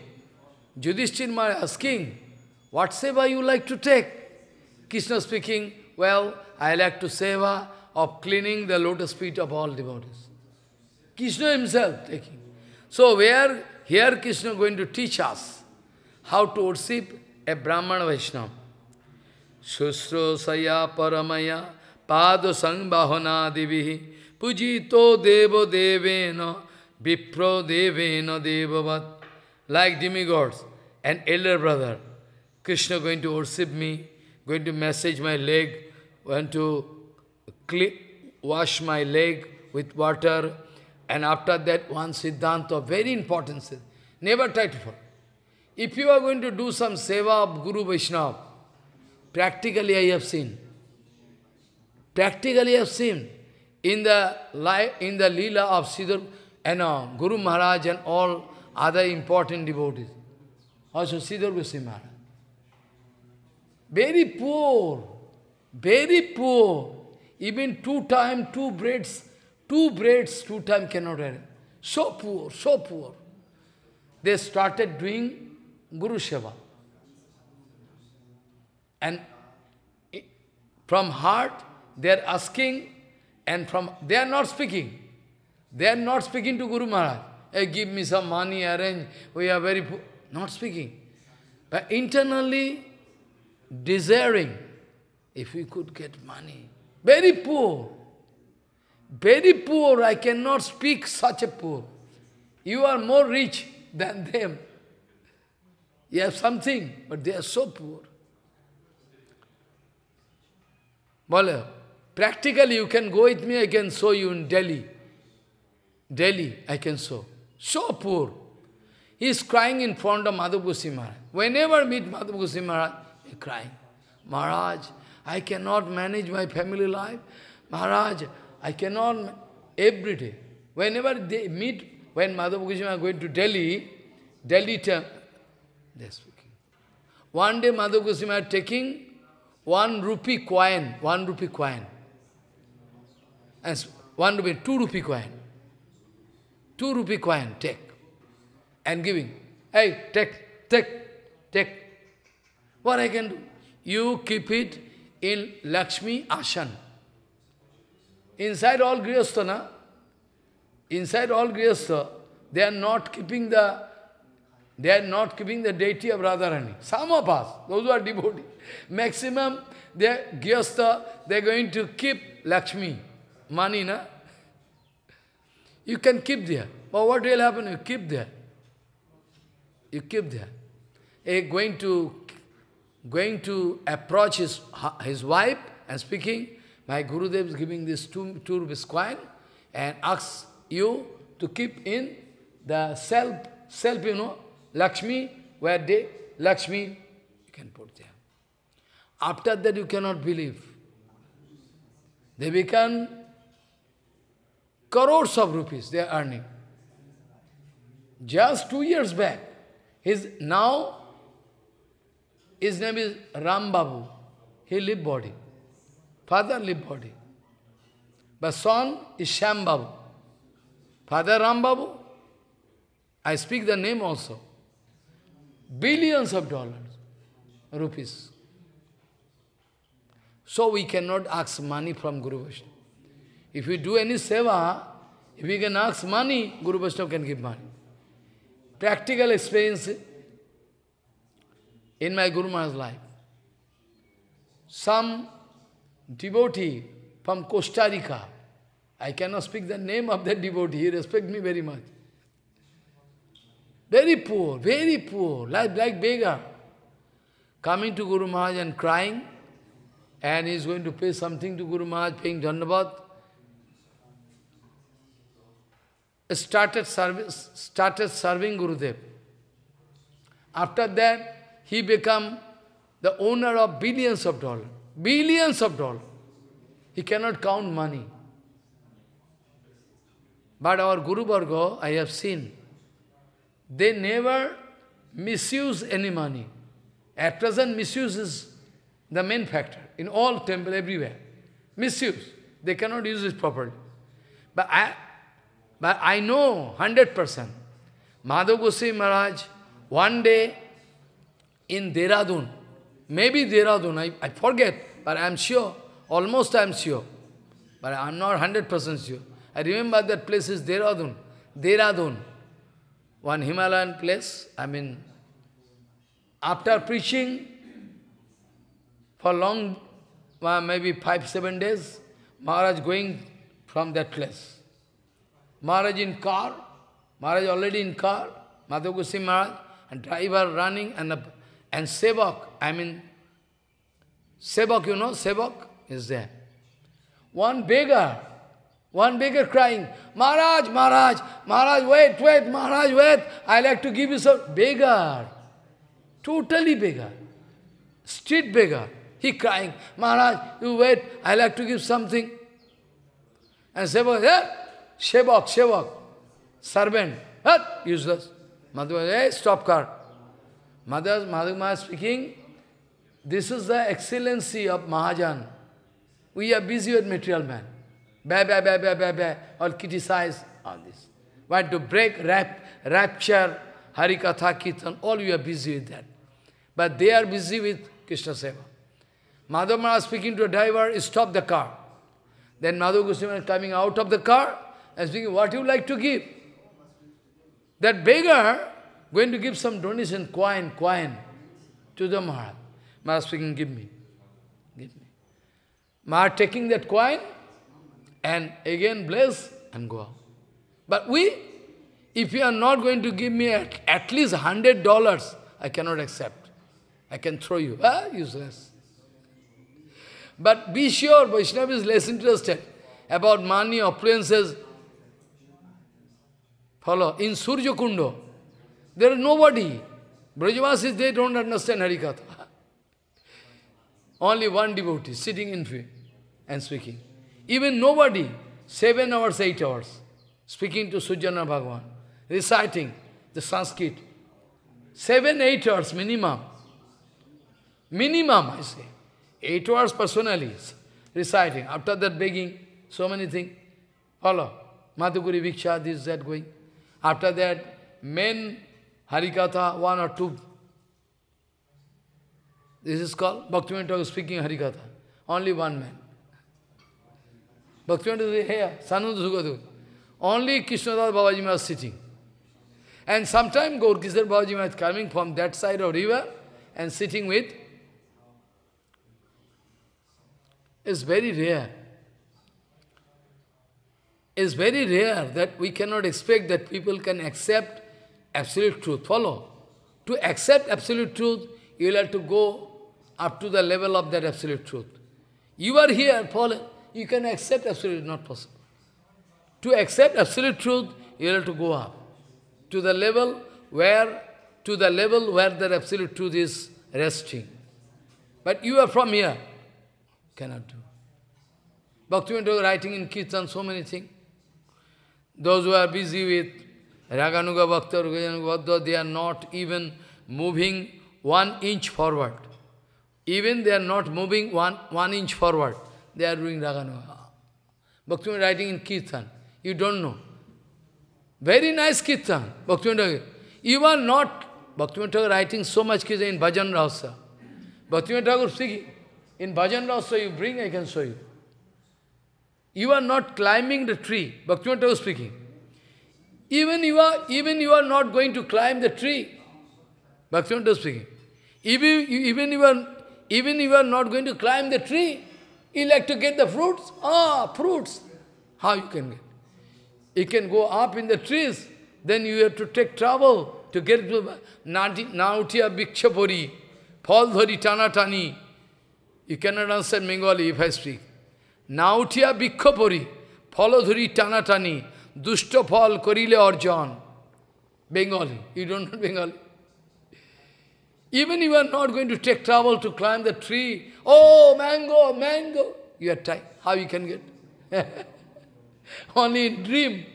Speaker 1: Yudhishthir Maharaj asking, what seva you like to take? Krishna speaking, well, I like to seva of cleaning the lotus feet of all devotees. Krishna himself taking. So where, here Krishna going to teach us how to worship a Brahman Vaishnava. Saya paramaya pado sangbahonadivihi pujito devo devena vipro devena devavat. Like demigods, an elder brother, Krishna going to worship me, going to massage my leg, going to wash my leg with water, and after that one siddhanta, very important siddhanta. Never try to follow. If you are going to do some seva of Guru Vaishnava, practically I have seen. Practically I have seen in the life, in the lila of Siddhar and uh, Guru Maharaj and all other important devotees. Also Siddhar Goswami Maharaj. Very poor, very poor. Even two time, two breads, two breads, two time cannot arrange. So poor, so poor. They started doing Guru Seva. And from heart, they are asking, and from they are not speaking. They are not speaking to Guru Maharaj. Hey, give me some money, arrange. We are very poor. Not speaking. But internally, desiring, if we could get money, very poor. Very poor, I cannot speak such a poor. You are more rich than them. You have something, but they are so poor. Bole, practically you can go with me, I can show you in Delhi. Delhi, I can show. So poor. He is crying in front of Madhubusi Maharaj. Whenever I meet Madhubusi Maharaj, he crying. Maharaj, I cannot manage my family life. Maharaj, I cannot, every day. Whenever they meet, when Madhava Goswami going to Delhi, Delhi term, they're speaking. One day Madhava are taking one rupee coin, one rupee coin. And one rupee, two rupee coin. Two rupee coin, take. And giving. Hey, take, take, take. What I can do? You keep it, in Lakshmi Ashan. Inside all Grihastha, inside all gyastra they are not keeping the they are not keeping the deity of Radharani. Some of us, those who are devotees. maximum they are Grihastha, they are going to keep Lakshmi, money, na? You can keep there. But what will happen? You keep there. You keep there. You're going to going to approach his, his wife and speaking, my Gurudev is giving this two, two rupees coin and asks you to keep in the self, self, you know, Lakshmi, where they, Lakshmi, you can put there. After that you cannot believe. They become crores of rupees they are earning. Just two years back, his now his name is Ram Babu. He live body. Father live body. But son is Sham Babu. Father Ram Babu. I speak the name also. Billions of dollars, rupees. So we cannot ask money from Guru Vishnu. If we do any seva, if we can ask money, Guru Vishnu can give money. Practical experience in my Guru Maharaj's life. Some devotee from Costa Rica, I cannot speak the name of that devotee, he respects me very much. Very poor, very poor, like, like beggar. Coming to Guru Maharaj and crying, and he is going to pay something to Guru Maharaj, paying Dhanabad. Started, service, started serving Gurudev. After that, he become the owner of billions of dollars. Billions of dollars. He cannot count money. But our Guru Bhargava, I have seen, they never misuse any money. At present, misuse is the main factor in all temple, everywhere. Misuse. They cannot use it properly. But I, but I know 100%. Madhav Goswami Maharaj, one day in Dehradun. Maybe Dehradun, I, I forget, but I am sure, almost I am sure. But I am not 100% sure. I remember that place is Dehradun. Dehradun, one Himalayan place. I mean, after preaching for long, well, uh, maybe five, seven days, Maharaj going from that place. Maharaj in car, Maharaj already in car, Madhu Maharaj, and driver running, and and Sevak, I mean, Sevak, you know, Sevak is there. One beggar, one beggar crying, Maharaj, Maharaj, Maharaj, wait, wait, Maharaj, wait, I like to give you some. Beggar, totally beggar, street beggar. He crying, Maharaj, you wait, I like to give something. And Sevak, yeah, Sevak, Sevak, servant, eh? useless. Madhu, hey, stop car. Madhas Madhumaya speaking, this is the excellency of Mahajan. We are busy with material man. Ba ba ba ba ba bah, all criticize, all this. Want to break rap, rapture, Harikatha, Kirtan, all We are busy with that. But they are busy with Krishna Seva. Madhav Maharaj speaking to a driver, stop the car. Then Madhav Goswami is coming out of the car and speaking, what you like to give? That beggar going to give some donation, coin, coin, to the Maharaj. Maharaj speaking, give me. Give me. Maharaj taking that coin, and again bless, and go out. But we, if you are not going to give me at, at least hundred dollars, I cannot accept. I can throw you. Ah, useless. But be sure, Vaishnava is less interested about money, appliances. Follow. In Surya Kundo, there is nobody. Brajavasis, they don't understand Harikatha. [LAUGHS] Only one devotee sitting in free and speaking. Even nobody, seven hours, eight hours, speaking to Sujana Bhagavan, reciting the Sanskrit. Seven, eight hours minimum. Minimum, I say. Eight hours personally, reciting. After that, begging, so many things. Follow. madhukuri Viksha, this, that, going. After that, men Harikatha, one or two. This is called Bhaktivinoda speaking Harikatha. Only one man. Bhaktivinoda is here, Sananda Sukadu. Only Krishnadas Babaji was sitting. And sometime Gaurkisar Babaji was coming from that side of river and sitting with. It's very rare. It's very rare that we cannot expect that people can accept absolute truth. Follow. To accept absolute truth, you will have to go up to the level of that absolute truth. You are here, follow. You can accept absolute, not possible. To accept absolute truth, you will have to go up to the level where, to the level where that absolute truth is resting. But you are from here, cannot do. Bhaktivinoda writing in Kirtan so many things. Those who are busy with Raganuga Bhakta Rugajanuga they are not even moving one inch forward. Even they are not moving one, one inch forward. They are doing Raganuga. Bhakti writing in Kirtan. You don't know. Very nice Kirtan. Bhakti You are not, Bhakti writing so much Kirtan in Bhajan Rasa. Bhakti Thakur speaking. In Bhajan Rasa you bring, I can show you. You are not climbing the tree. Bhakti Thakur speaking. Even you are, even you are not going to climb the tree. Bhaktivinoda speaking. Even, even, you are, even you are not going to climb the tree, you like to get the fruits? Ah, fruits. How you can get? You can go up in the trees, then you have to take trouble to get to Nautia Bhikshapuri, Phaldhari Tanatani. You cannot answer Bengali if I speak. Nautia Bhikshapuri, Phaldhari Tanatani. Dushta fall korile arjan. Bengali. You don't know Bengali? Even you are not going to take trouble to climb the tree. Oh, mango, mango. You are tired. How you can get? [LAUGHS] Only in dream.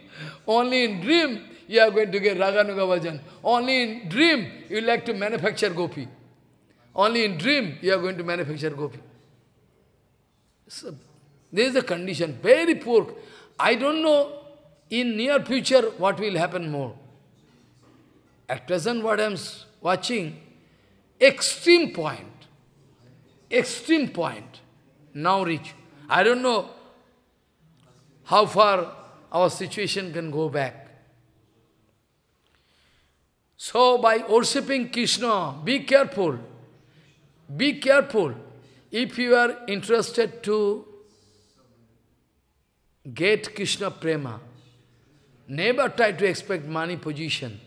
Speaker 1: Only in dream you are going to get Raganuga Bhajan. Only in dream you like to manufacture gopi. Only in dream you are going to manufacture gopi. So, there is a condition, very poor. I don't know in near future, what will happen more? At present, what I am watching, extreme point, extreme point, now reach. I don't know how far our situation can go back. So by worshipping Krishna, be careful. Be careful. If you are interested to get Krishna Prema, Never try to expect money position.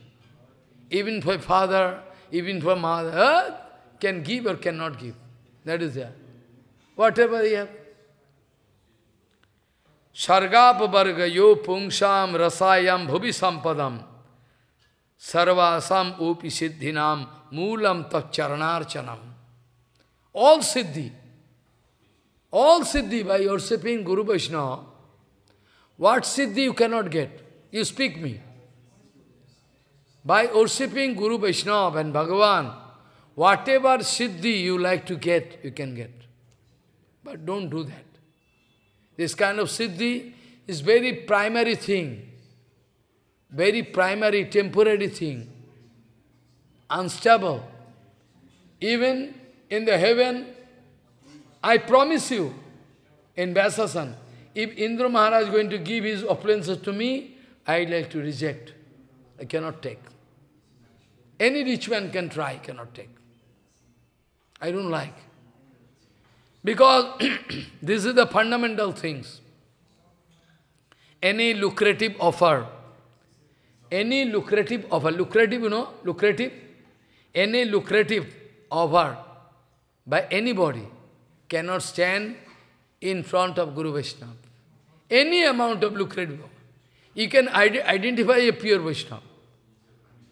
Speaker 1: Even for father, even for mother, can give or cannot give. That is there. Whatever you have. Sargap Sargapavargayo pungsam rasayam bhubi sampadam sarvasam upi siddhinam mulam tak चरणार्चनम all siddhi all siddhi by worshipping guru Vaishnava what siddhi you cannot get you speak me. By worshipping Guru Vaishnava and Bhagavan, whatever siddhi you like to get, you can get. But don't do that. This kind of siddhi is very primary thing, very primary, temporary thing, unstable. Even in the heaven, I promise you, in Vyasasan, if Indra Maharaj is going to give his opulences to me, i like to reject. I cannot take. Any rich man can try, cannot take. I don't like. Because [CLEARS THROAT] this is the fundamental things. Any lucrative offer, any lucrative offer, lucrative, you know, lucrative, any lucrative offer by anybody cannot stand in front of Guru Vaishnava. Any amount of lucrative offer. You can identify a pure Vishnu.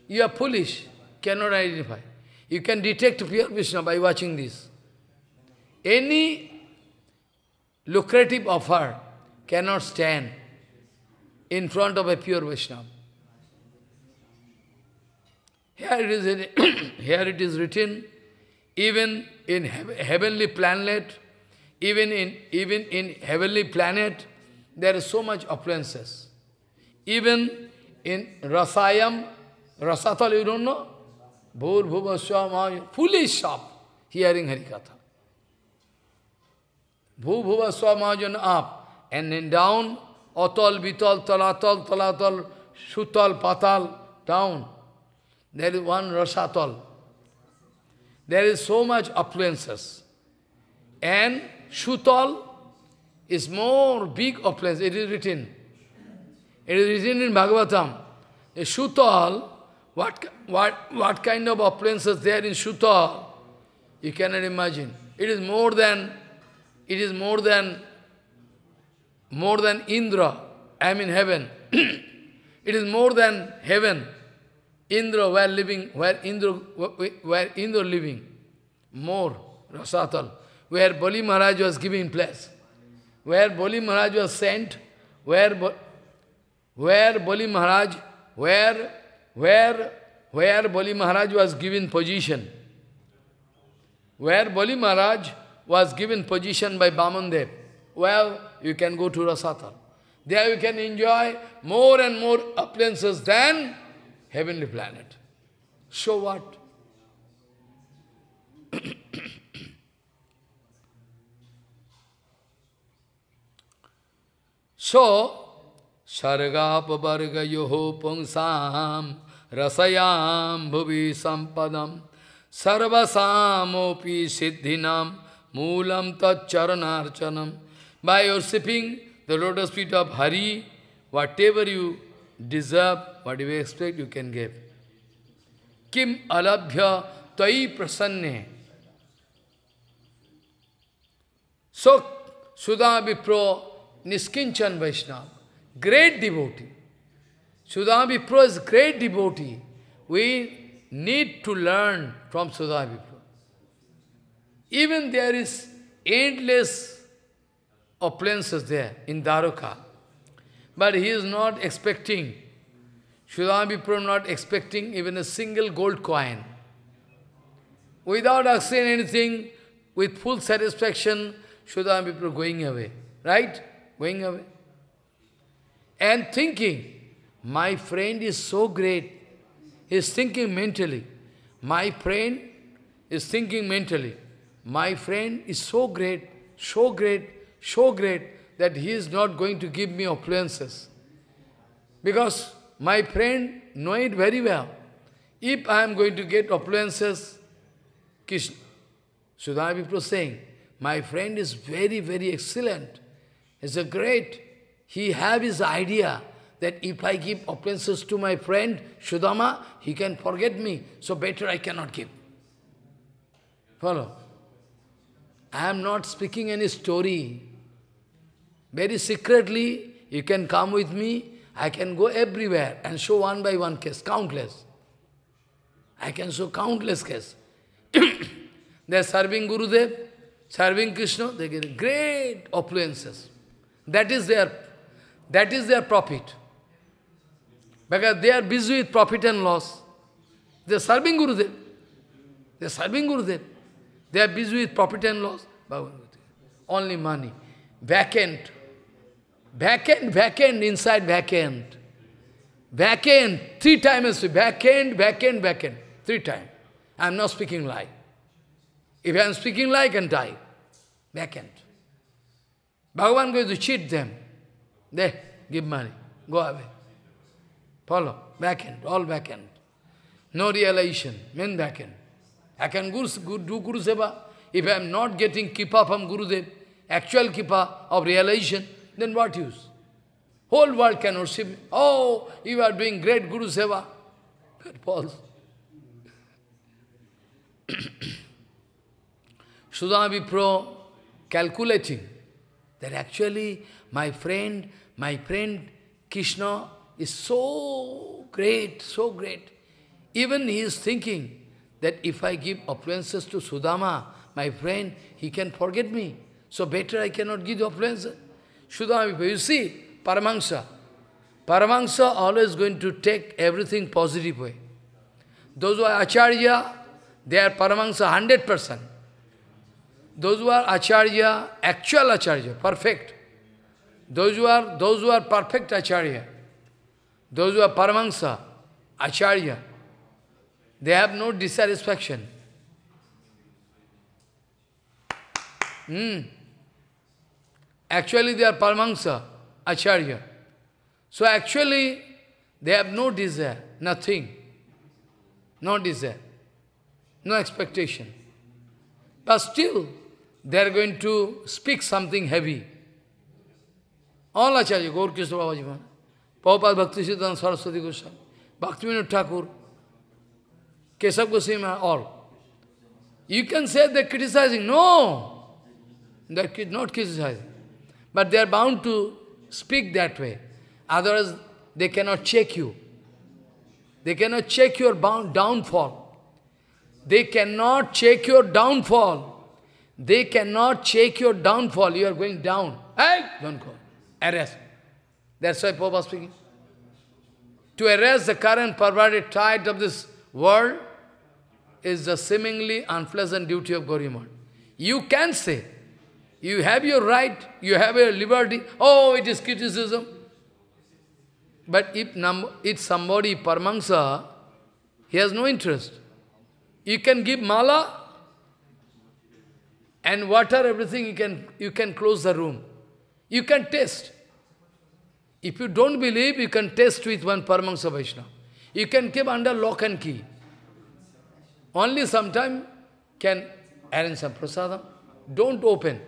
Speaker 1: You are foolish, cannot identify. You can detect pure Vishnu by watching this. Any lucrative offer cannot stand in front of a pure Vishnu. Here it is, [COUGHS] here it is written, even in heavenly planet, even in, even in heavenly planet, there is so much opulence. Even in Rasayam, Rasatal, you don't know? Bhur Bhuvaswamaya, foolish shop, hearing Harikatha. Bhu Bhuvaswamajan up, and then down, Atal, Vital, Talatal, Talatal, Sutal, Patal, down. There is one Rasatal. There is so much affluences. And Sutal is more big affluence, it is written. It is written in Bhagavatam. A Shutal, what, what, what kind of is there in Shutal, you cannot imagine. It is more than, it is more than, more than Indra, I am in heaven. [CLEARS THROAT] it is more than heaven. Indra, where living, where Indra, where Indra living, more, Rasatal, where Bali Maharaj was giving place, where Bali Maharaj was sent, where where Bali Maharaj, where, where, where Bali Maharaj was given position. Where Bali Maharaj was given position by Bamandev, well, you can go to Rasatal. There you can enjoy more and more appliances than heavenly planet. So what? [COUGHS] so, सर्गापर्गयो पुंसा रसयां भुवि संपदम सर्वसामोपी सिद्धिनाम मूलम तरणार्चनम by worshipping the lotus feet of Hari whatever you deserve what you expect you can get किम अलभ्य तयि प्रसन्न सो सुधा विप्रो निष्किंचन वैष्णव great devotee. Sudha Vipra is great devotee. We need to learn from Sudha Vipra. Even there is endless opulences there in Daruka. But he is not expecting, Sudha Vipra not expecting even a single gold coin. Without asking anything, with full satisfaction, Sudha Vipra going away. Right? Going away and thinking, my friend is so great, he is thinking mentally. My friend is thinking mentally. My friend is so great, so great, so great that he is not going to give me affluences. Because my friend know it very well. If I am going to get affluences, Krishna, is saying, my friend is very, very excellent. He's a great he have his idea that if I give offenses to my friend, Sudama, he can forget me, so better I cannot give. Follow? I am not speaking any story. Very secretly, you can come with me, I can go everywhere and show one by one case, countless. I can show countless cases. [COUGHS] they are serving Gurudev, serving Krishna, they get great affluences. That is their that is their profit. Because they are busy with profit and loss. They are serving Gurudev. They are serving Gurudev. They are busy with profit and loss. Only money. Vacant. Vacant, vacant, inside vacant. Vacant, three times. Vacant, vacant, vacant. Three times. I am not speaking lie. If I am speaking lie, I can die. Vacant. Bhagavan going to cheat them. They give money. Go away. Follow. back end, all back end, No realization, main end. I can do Guru Seva. If I am not getting kippa from Gurudev, actual kippa of realization, then what use? Whole world can worship me. Oh, you are doing great Guru Seva. That false. [COUGHS] Sudha Vipro calculating that actually my friend my friend Krishna is so great, so great. Even he is thinking that if I give appliances to Sudama, my friend, he can forget me. So better I cannot give the appliances. Sudama, you see, Paramahansa. Paramahansa always going to take everything positive way. Those who are Acharya, they are Paramahansa 100%. Those who are Acharya, actual Acharya, perfect. Those who are, those who are perfect Acharya, those who are paramansa Acharya, they have no dissatisfaction. Hmm. Actually, they are paramansa Acharya. So actually, they have no desire, nothing. No desire, no expectation. But still, they are going to speak something heavy. All Acharya, Gaur Krishna Babaji Prabhupada Bhakti Siddhanta Saraswati Goswami, Bhaktivinoda Thakur, Kesab Goswami, all. You can say they're criticizing. No! They're not criticizing. But they are bound to speak that way. Otherwise, they cannot check you. They cannot check your bound downfall. They cannot check your downfall. They cannot check your downfall. You are going down. Hey, don't go. arrest. That's why Pope was speaking. To arrest the current perverted tide of this world is the seemingly unpleasant duty of Gorimad. You can say, you have your right, you have your liberty, oh, it is criticism. But if, if somebody, Paramahansa, he has no interest. You can give mala and water, everything, you can, you can close the room. You can test. If you don't believe, you can test with one Paramahansa Vaishnava. You can keep under lock and key. Only sometime can arrange some prasadam. Don't open.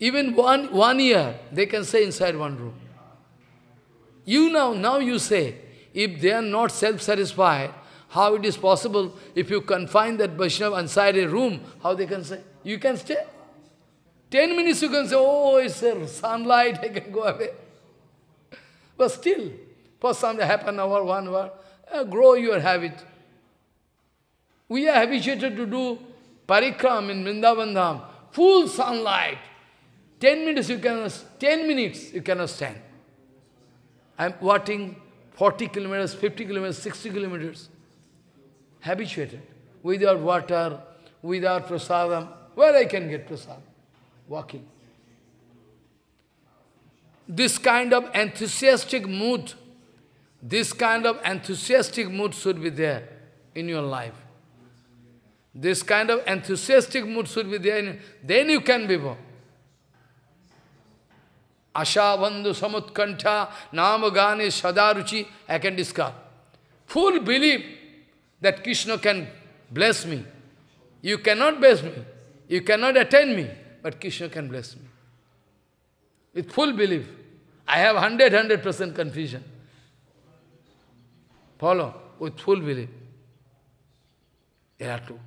Speaker 1: Even one, one year, they can stay inside one room. You now, now you say, if they are not self-satisfied, how it is possible if you confine that Vaishnava inside a room, how they can say, you can stay. Ten minutes you can say, oh, it's sunlight, I can go away. But still, for some half an hour, one hour, uh, grow your habit. We are habituated to do parikram in Vrindavandham, full sunlight. Ten minutes you cannot, ten minutes you cannot stand. I'm walking 40 kilometers, 50 kilometers, 60 kilometers. Habituated. Without water, without prasadam, where I can get prasadam? walking. This kind of enthusiastic mood, this kind of enthusiastic mood should be there in your life. This kind of enthusiastic mood should be there, in, then you can be born. Asha Bandhu Samutkantha Namagane Sadaruchi, I can discuss. Full belief that Krishna can bless me. You cannot bless me. You cannot attain me but Krishna can bless me. With full belief. I have 100, 100% confusion. Follow with full belief. There are two.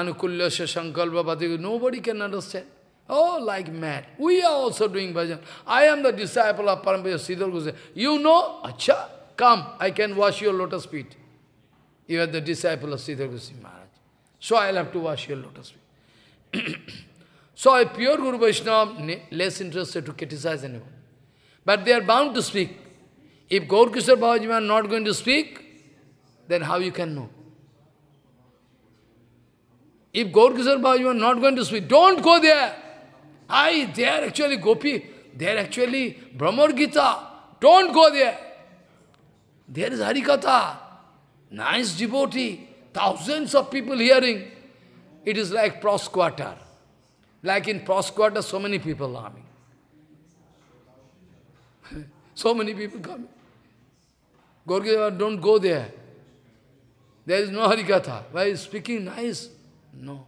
Speaker 1: Anukulyasya sankalpa patiku. Nobody can understand. Oh, like mad. We are also doing bhajan. I am the disciple of Parampaya Siddhar Goswami. You know? Acha, come, I can wash your lotus feet. You are the disciple of Siddhar Goswami so I'll have to wash your lotus feet. [CLEARS THROAT] so a pure Guru Vaishnava, less interested to criticize anyone. But they are bound to speak. If Gaur Kishore Bhavajiva are not going to speak, then how you can know? If Gaur Kishore Bhavajiva are not going to speak, don't go there. I, they are actually gopi, they are actually Brahmar Gita. Don't go there. There is Harikatha, nice devotee. Thousands of people hearing. It is like prosquater. Like in prosquater, so many people coming. [LAUGHS] so many people coming. Gorgeva, don't go there. There is no Harikatha. Why is speaking nice? No.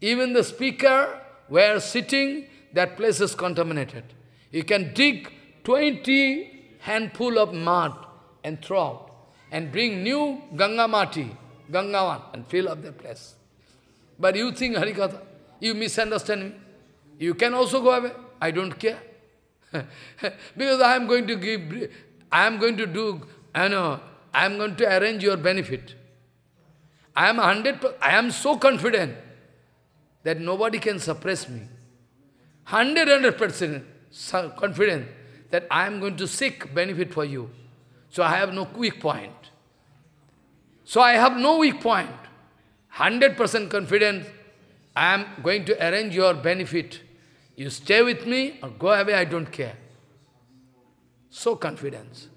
Speaker 1: Even the speaker, where sitting, that place is contaminated. You can dig 20 handful of mud and throw out and bring new Gangamati. Gangavan, and fill up that place. But you think Harikatha, you misunderstand me. You can also go away. I don't care. [LAUGHS] because I am going to give, I am going to do, I know, I am going to arrange your benefit. I am 100%, I am so confident that nobody can suppress me. 100, percent confident that I am going to seek benefit for you. So I have no weak point. So I have no weak point. 100% confidence, I am going to arrange your benefit. You stay with me or go away, I don't care. So confidence.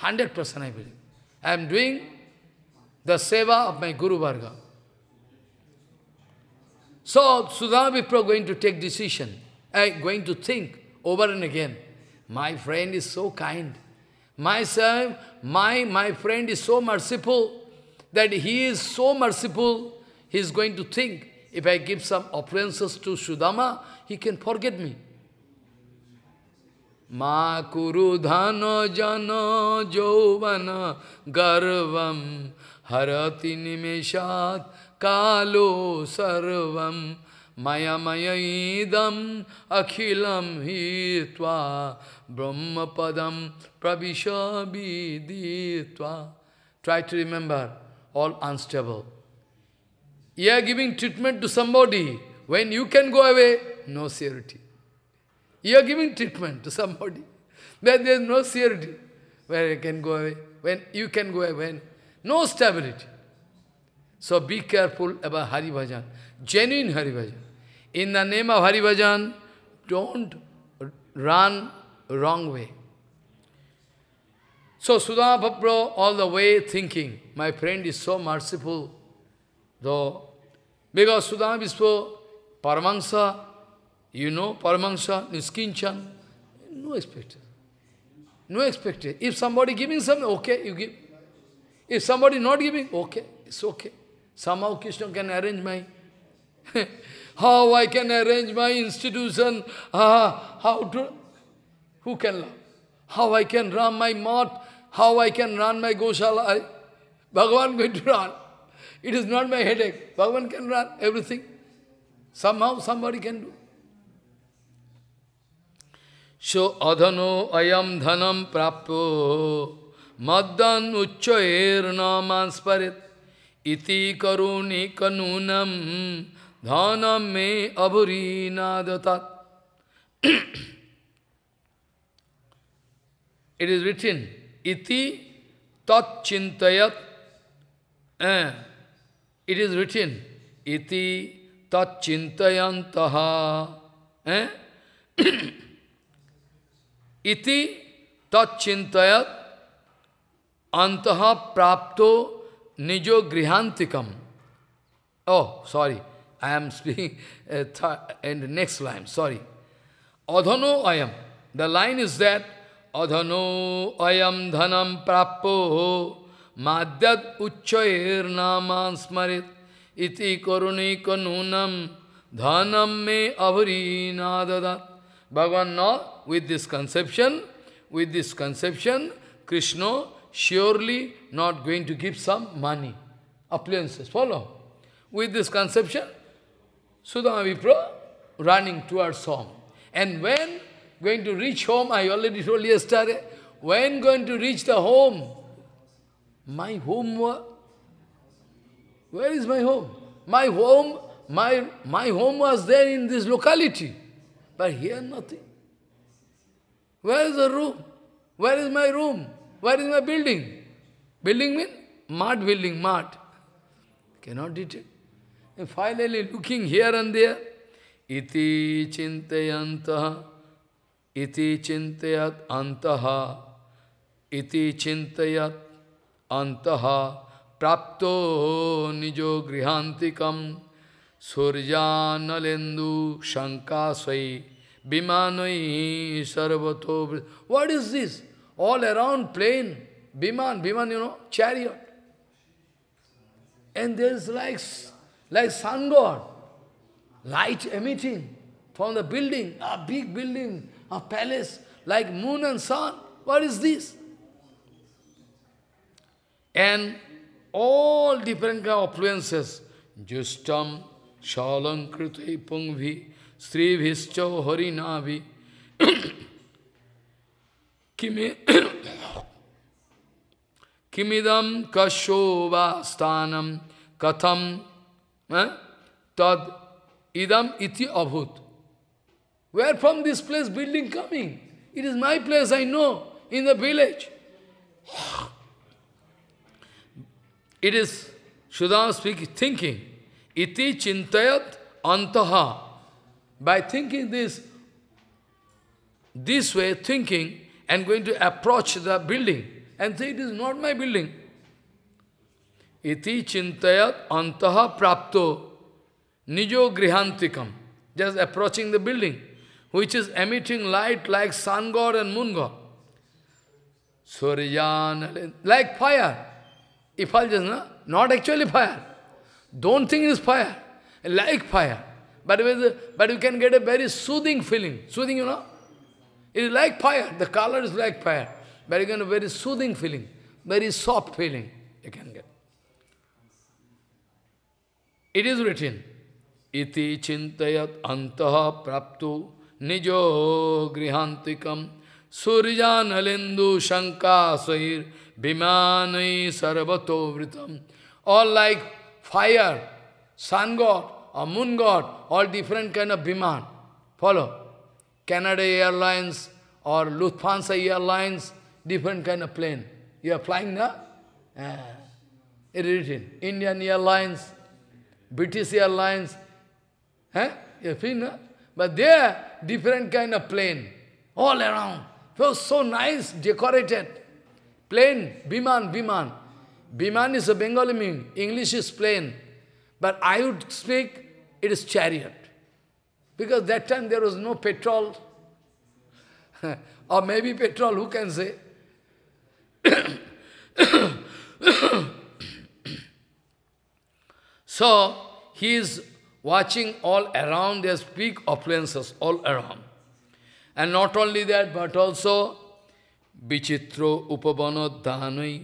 Speaker 1: 100% I believe. I am doing the seva of my Guru Varga. So Sudhana Vipra going to take decision, I going to think over and again. My friend is so kind. Myself, my, my friend is so merciful that he is so merciful, he is going to think, if I give some offerings to Sudama, he can forget me. Ma kuru dhano jano jovana garvam harati nimeshat kalo sarvam maya maya idam akhilam hitva brahma padam Try to remember all unstable. You are giving treatment to somebody, when you can go away, no surety. You are giving treatment to somebody, [LAUGHS] where there is no surety, where you can go away, when you can go away, when no stability. So be careful about Hari Bhajan, genuine Hari Bhajan. In the name of Hari Bhajan, don't run wrong way. So Sudama Bhabra all the way thinking, my friend is so merciful, though, because Sudama so Paramahansa, you know Paramahansa, Niskinchan, no expectation. No expectation. If somebody giving something, okay, you give. If somebody not giving, okay, it's okay. Somehow Krishna can arrange my... [LAUGHS] how I can arrange my institution, uh, how to... Who can love? How I can run my mouth, how I can run my Goshala? Bhagavan going to run. It is not my headache. Bhagavan can run everything. Somehow somebody can do. So adhano ayam dhanam prapyo maddan uchchair namansparit iti karuni kanunam dhanam me abhuri [CLEARS THROAT] it is written, इति तत्चिंतयत it is रिटिन इति तत्चिंतयंत [CLEARS THROAT] इति तत्चिंतयत अंत प्राप्तो निजो गृहांतिकम oh sorry I am speaking and next line sorry अधनो अयम the line is that adhano ayam dhanam prappo madhyad uchchair naman smarit iti karune kanunam dhanam me avari nadadat. Bhagavan not with this conception, with this conception, Krishna surely not going to give some money, appliances, follow. With this conception, Sudama Vipra running towards home. And when Going to reach home, I already told yesterday. When going to reach the home? My home, where is my home? My home, my, my home was there in this locality, but here nothing. Where is the room? Where is my room? Where is my building? Building mean mud building, Mud Cannot detect. And finally looking here and there, iti chintayantaha iti chintayat antaha, iti chintayat antaha, prapto nijo grihantikam, surjanalendu shankasai, bimanai sarvato. What is this? All around plane, biman, biman, you know, chariot. And there's like, like sun god, light emitting from the building, a big building, a palace like moon and sun. What is this? And all different kind of affluences, justam, shalankrite pungvi, sri hari navi kimi, kimidam kashovastanam katham, eh? tad idam iti abhut. Where from this place building coming? It is my place, I know, in the village. It is Sudama speaking, thinking, iti chintayat antaha. By thinking this, this way, thinking, and going to approach the building, and say, it is not my building. Iti chintayat antaha prapto nijo grihantikam. Just approaching the building which is emitting light like sun god and moon god. Suryan, like fire. Effulgence, not actually fire. Don't think it's fire, like fire. But, with, but you can get a very soothing feeling. Soothing, you know? It is like fire. The color is like fire. But you can get a very soothing feeling, very soft feeling you can get. It is written, iti chintayat antaha praptu निजो गृहांतिकम सूर्यानलिंदु शंका सैर Sarvato Vritam. All like fire, sun god or moon god, all different kind of viman. Follow? Canada Airlines or Lufthansa Airlines, different kind of plane. You are flying now? Uh, ah. it is written. Indian Airlines, British Airlines. Eh? You are flying But there, different kind of plane, all around. It was so nice, decorated. Plane, Biman, Biman. Biman is a Bengali meaning, English is plane. But I would speak, it is chariot. Because that time there was no petrol. [LAUGHS] or maybe petrol, who can say? [COUGHS] [COUGHS] so, he is watching all around, there's big appliances all around. And not only that, but also Vichitro Upabano Dhanui.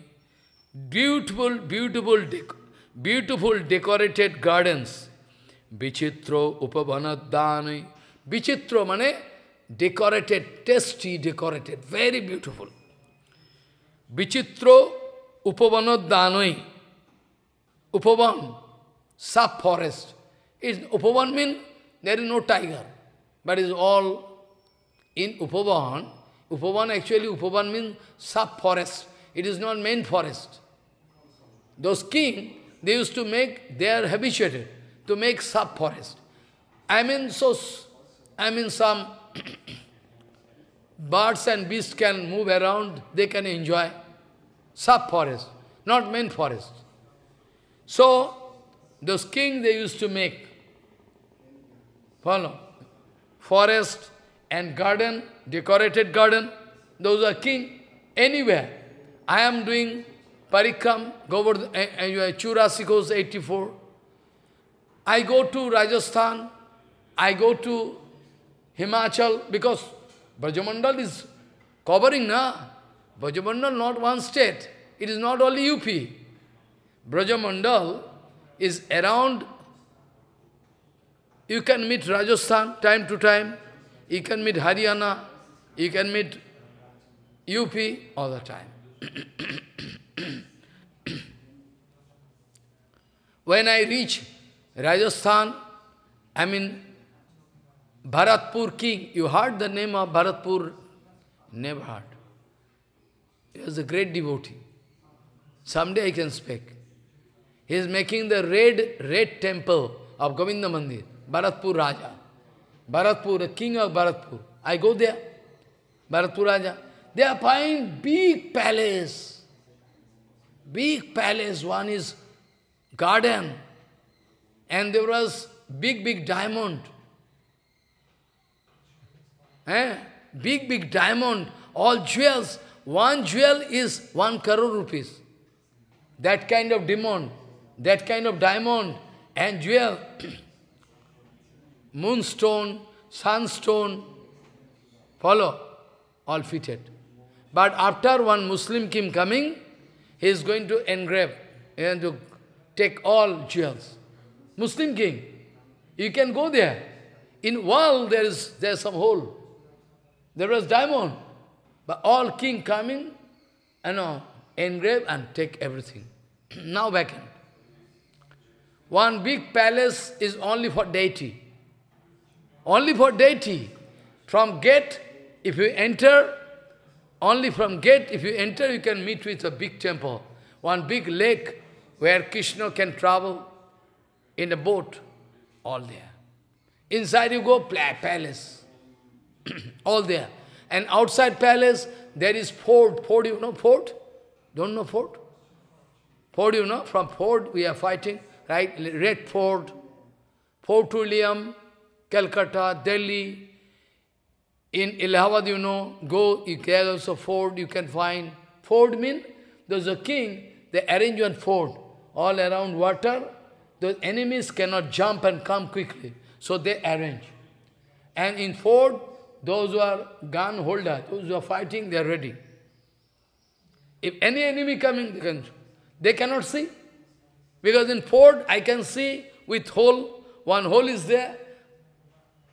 Speaker 1: Beautiful, beautiful, beautiful decorated gardens. Vichitro Upabano Dhanui. Vichitro mane decorated, tasty decorated, very beautiful. Vichitro Upabano Dhanui. Upavan, sub-forest. Is Upavan means there is no tiger, but is all in Upavan. Upavan actually, Upavan means sub-forest. It is not main forest. Those king, they used to make, they are habituated to make sub-forest. I mean, so, I mean some [COUGHS] birds and beasts can move around, they can enjoy sub-forest, not main forest. So, those king they used to make Follow. Forest and garden, decorated garden, those are king. Anywhere. I am doing Parikram, Govardhan, eh, eh, Churasi goes 84. I go to Rajasthan, I go to Himachal, because Brajamandal is covering, na? Brajamandal not one state. It is not only UP. Brajamandal is around you can meet Rajasthan time to time. You can meet Haryana. You can meet UP all the time. [COUGHS] when I reach Rajasthan, I mean Bharatpur king. You heard the name of Bharatpur? Never heard. He was a great devotee. Someday I can speak. He is making the red, red temple of Govinda Mandir. Bharatpur Raja. Bharatpur, the king of Bharatpur. I go there. Bharatpur Raja. They are buying big palace. Big palace. One is garden. And there was big, big diamond. Eh? Big, big diamond. All jewels. One jewel is one crore rupees. That kind of diamond. That kind of diamond and jewel. [CLEARS THROAT] moonstone, sunstone, follow, all fitted. But after one Muslim came coming, he is going to engrave and to take all jewels. Muslim king, you can go there. In wall there is there is some hole. There was diamond. But all king coming, you know, engrave and take everything. [CLEARS THROAT] now back in. One big palace is only for deity. Only for deity. From gate, if you enter, only from gate, if you enter, you can meet with a big temple, one big lake where Krishna can travel in a boat, all there. Inside you go, palace, [CLEARS THROAT] all there. And outside palace, there is fort. Fort, you know fort? Don't know fort? Fort, you know, from fort we are fighting, right? Red fort, Fort William, Calcutta, Delhi, in Allahabad, you know, go, you can also ford, you can find. ford mean there's a king, they arrange one ford all around water. The enemies cannot jump and come quickly. So they arrange. And in ford, those who are gun holder, those who are fighting, they are ready. If any enemy coming, they, can, they cannot see. Because in ford I can see with hole, one hole is there,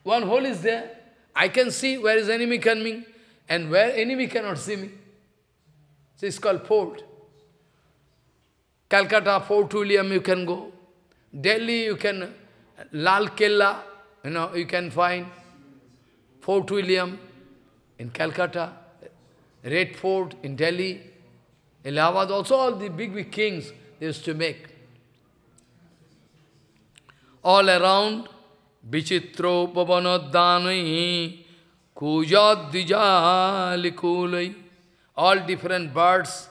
Speaker 1: one hole is there. I can see where is enemy coming and where enemy cannot see me. So it's called fort. Calcutta, Fort William you can go. Delhi you can, Lal Kella, you know, you can find. Fort William in Calcutta, Red Fort in Delhi, Allahabad, also all the big, big kings they used to make. All around, kujad kujadijalikulai. All different birds,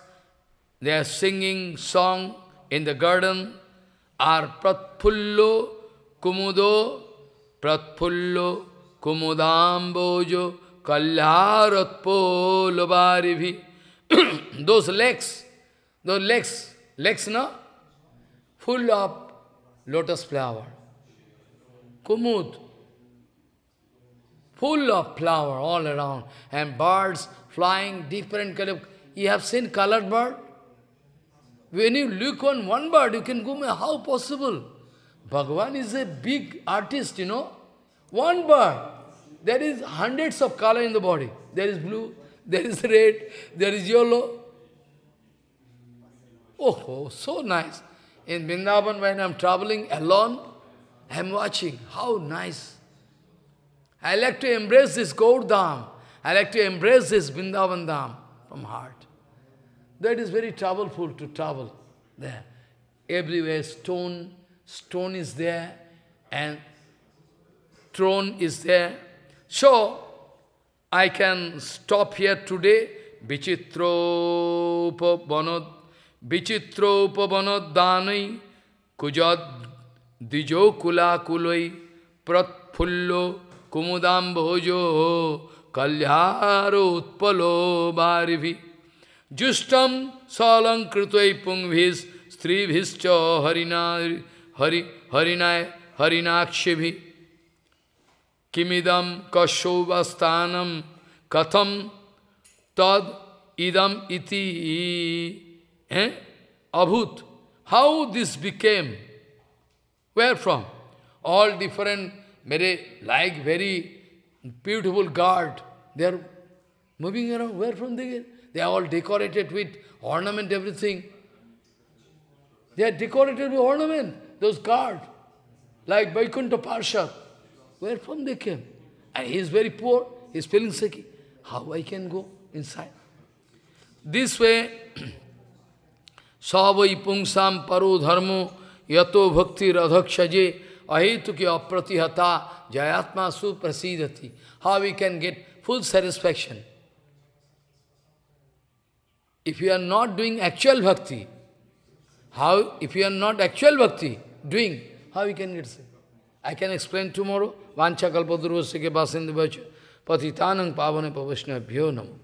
Speaker 1: they are singing song in the garden, are pratpullo kumudo, pratphullo kumudambojo, kalyaratpolabharibhi. [CLEARS THROAT] Those legs, those legs, legs, no? Full of lotus flower. Kumud, full of flower all around, and birds flying different color. You have seen colored bird? When you look on one bird, you can go, how possible? Bhagavan is a big artist, you know. One bird, there is hundreds of color in the body. There is blue, [LAUGHS] there is red, there is yellow. Oh, oh so nice. In Vrindavan, when I'm traveling alone, I am watching, how nice. I like to embrace this Gaurdam. I like to embrace this Vrindavan Dham from heart. That is very troubleful to travel there. Everywhere stone, stone is there and throne is there. So, I can stop here today. Vichitro upabanod, vichitro upabanod danai, kujad द्विजो कुलाकुलई प्रत्फुल्लो कुमुदाम्भोजो कल्यारो उत्पलो बारिभि जुष्टम सलंकृत पुंगभिस् स्त्रीभिश्च हरिना Hari हरिनाय हरिनाक्षिभि किमिदम कशोवस्थानम कथम तद idam iti eh? abhut. How this became? Where from? All different, very, like very beautiful guard. They are moving around. Where from they get? They are all decorated with ornament, everything. They are decorated with ornament, those guard, like Vaikuntha Parsha. Where from they came? And he is very poor, he is feeling sick. How I can go inside? This way, [CLEARS THROAT] Savai Pungsam paru Dharmu. यतो भक्ति रधक्ष जे अहेतुक अप्रतिहता जयात्मा सुप्रसिद्ध थी how we can get full satisfaction if you are not doing actual bhakti how if you are not actual bhakti doing how we can get I can explain tomorrow वांछा कल्प दुर्वश्य के बासिंद पतितानंग पावन पवैष्णभ्यो नमो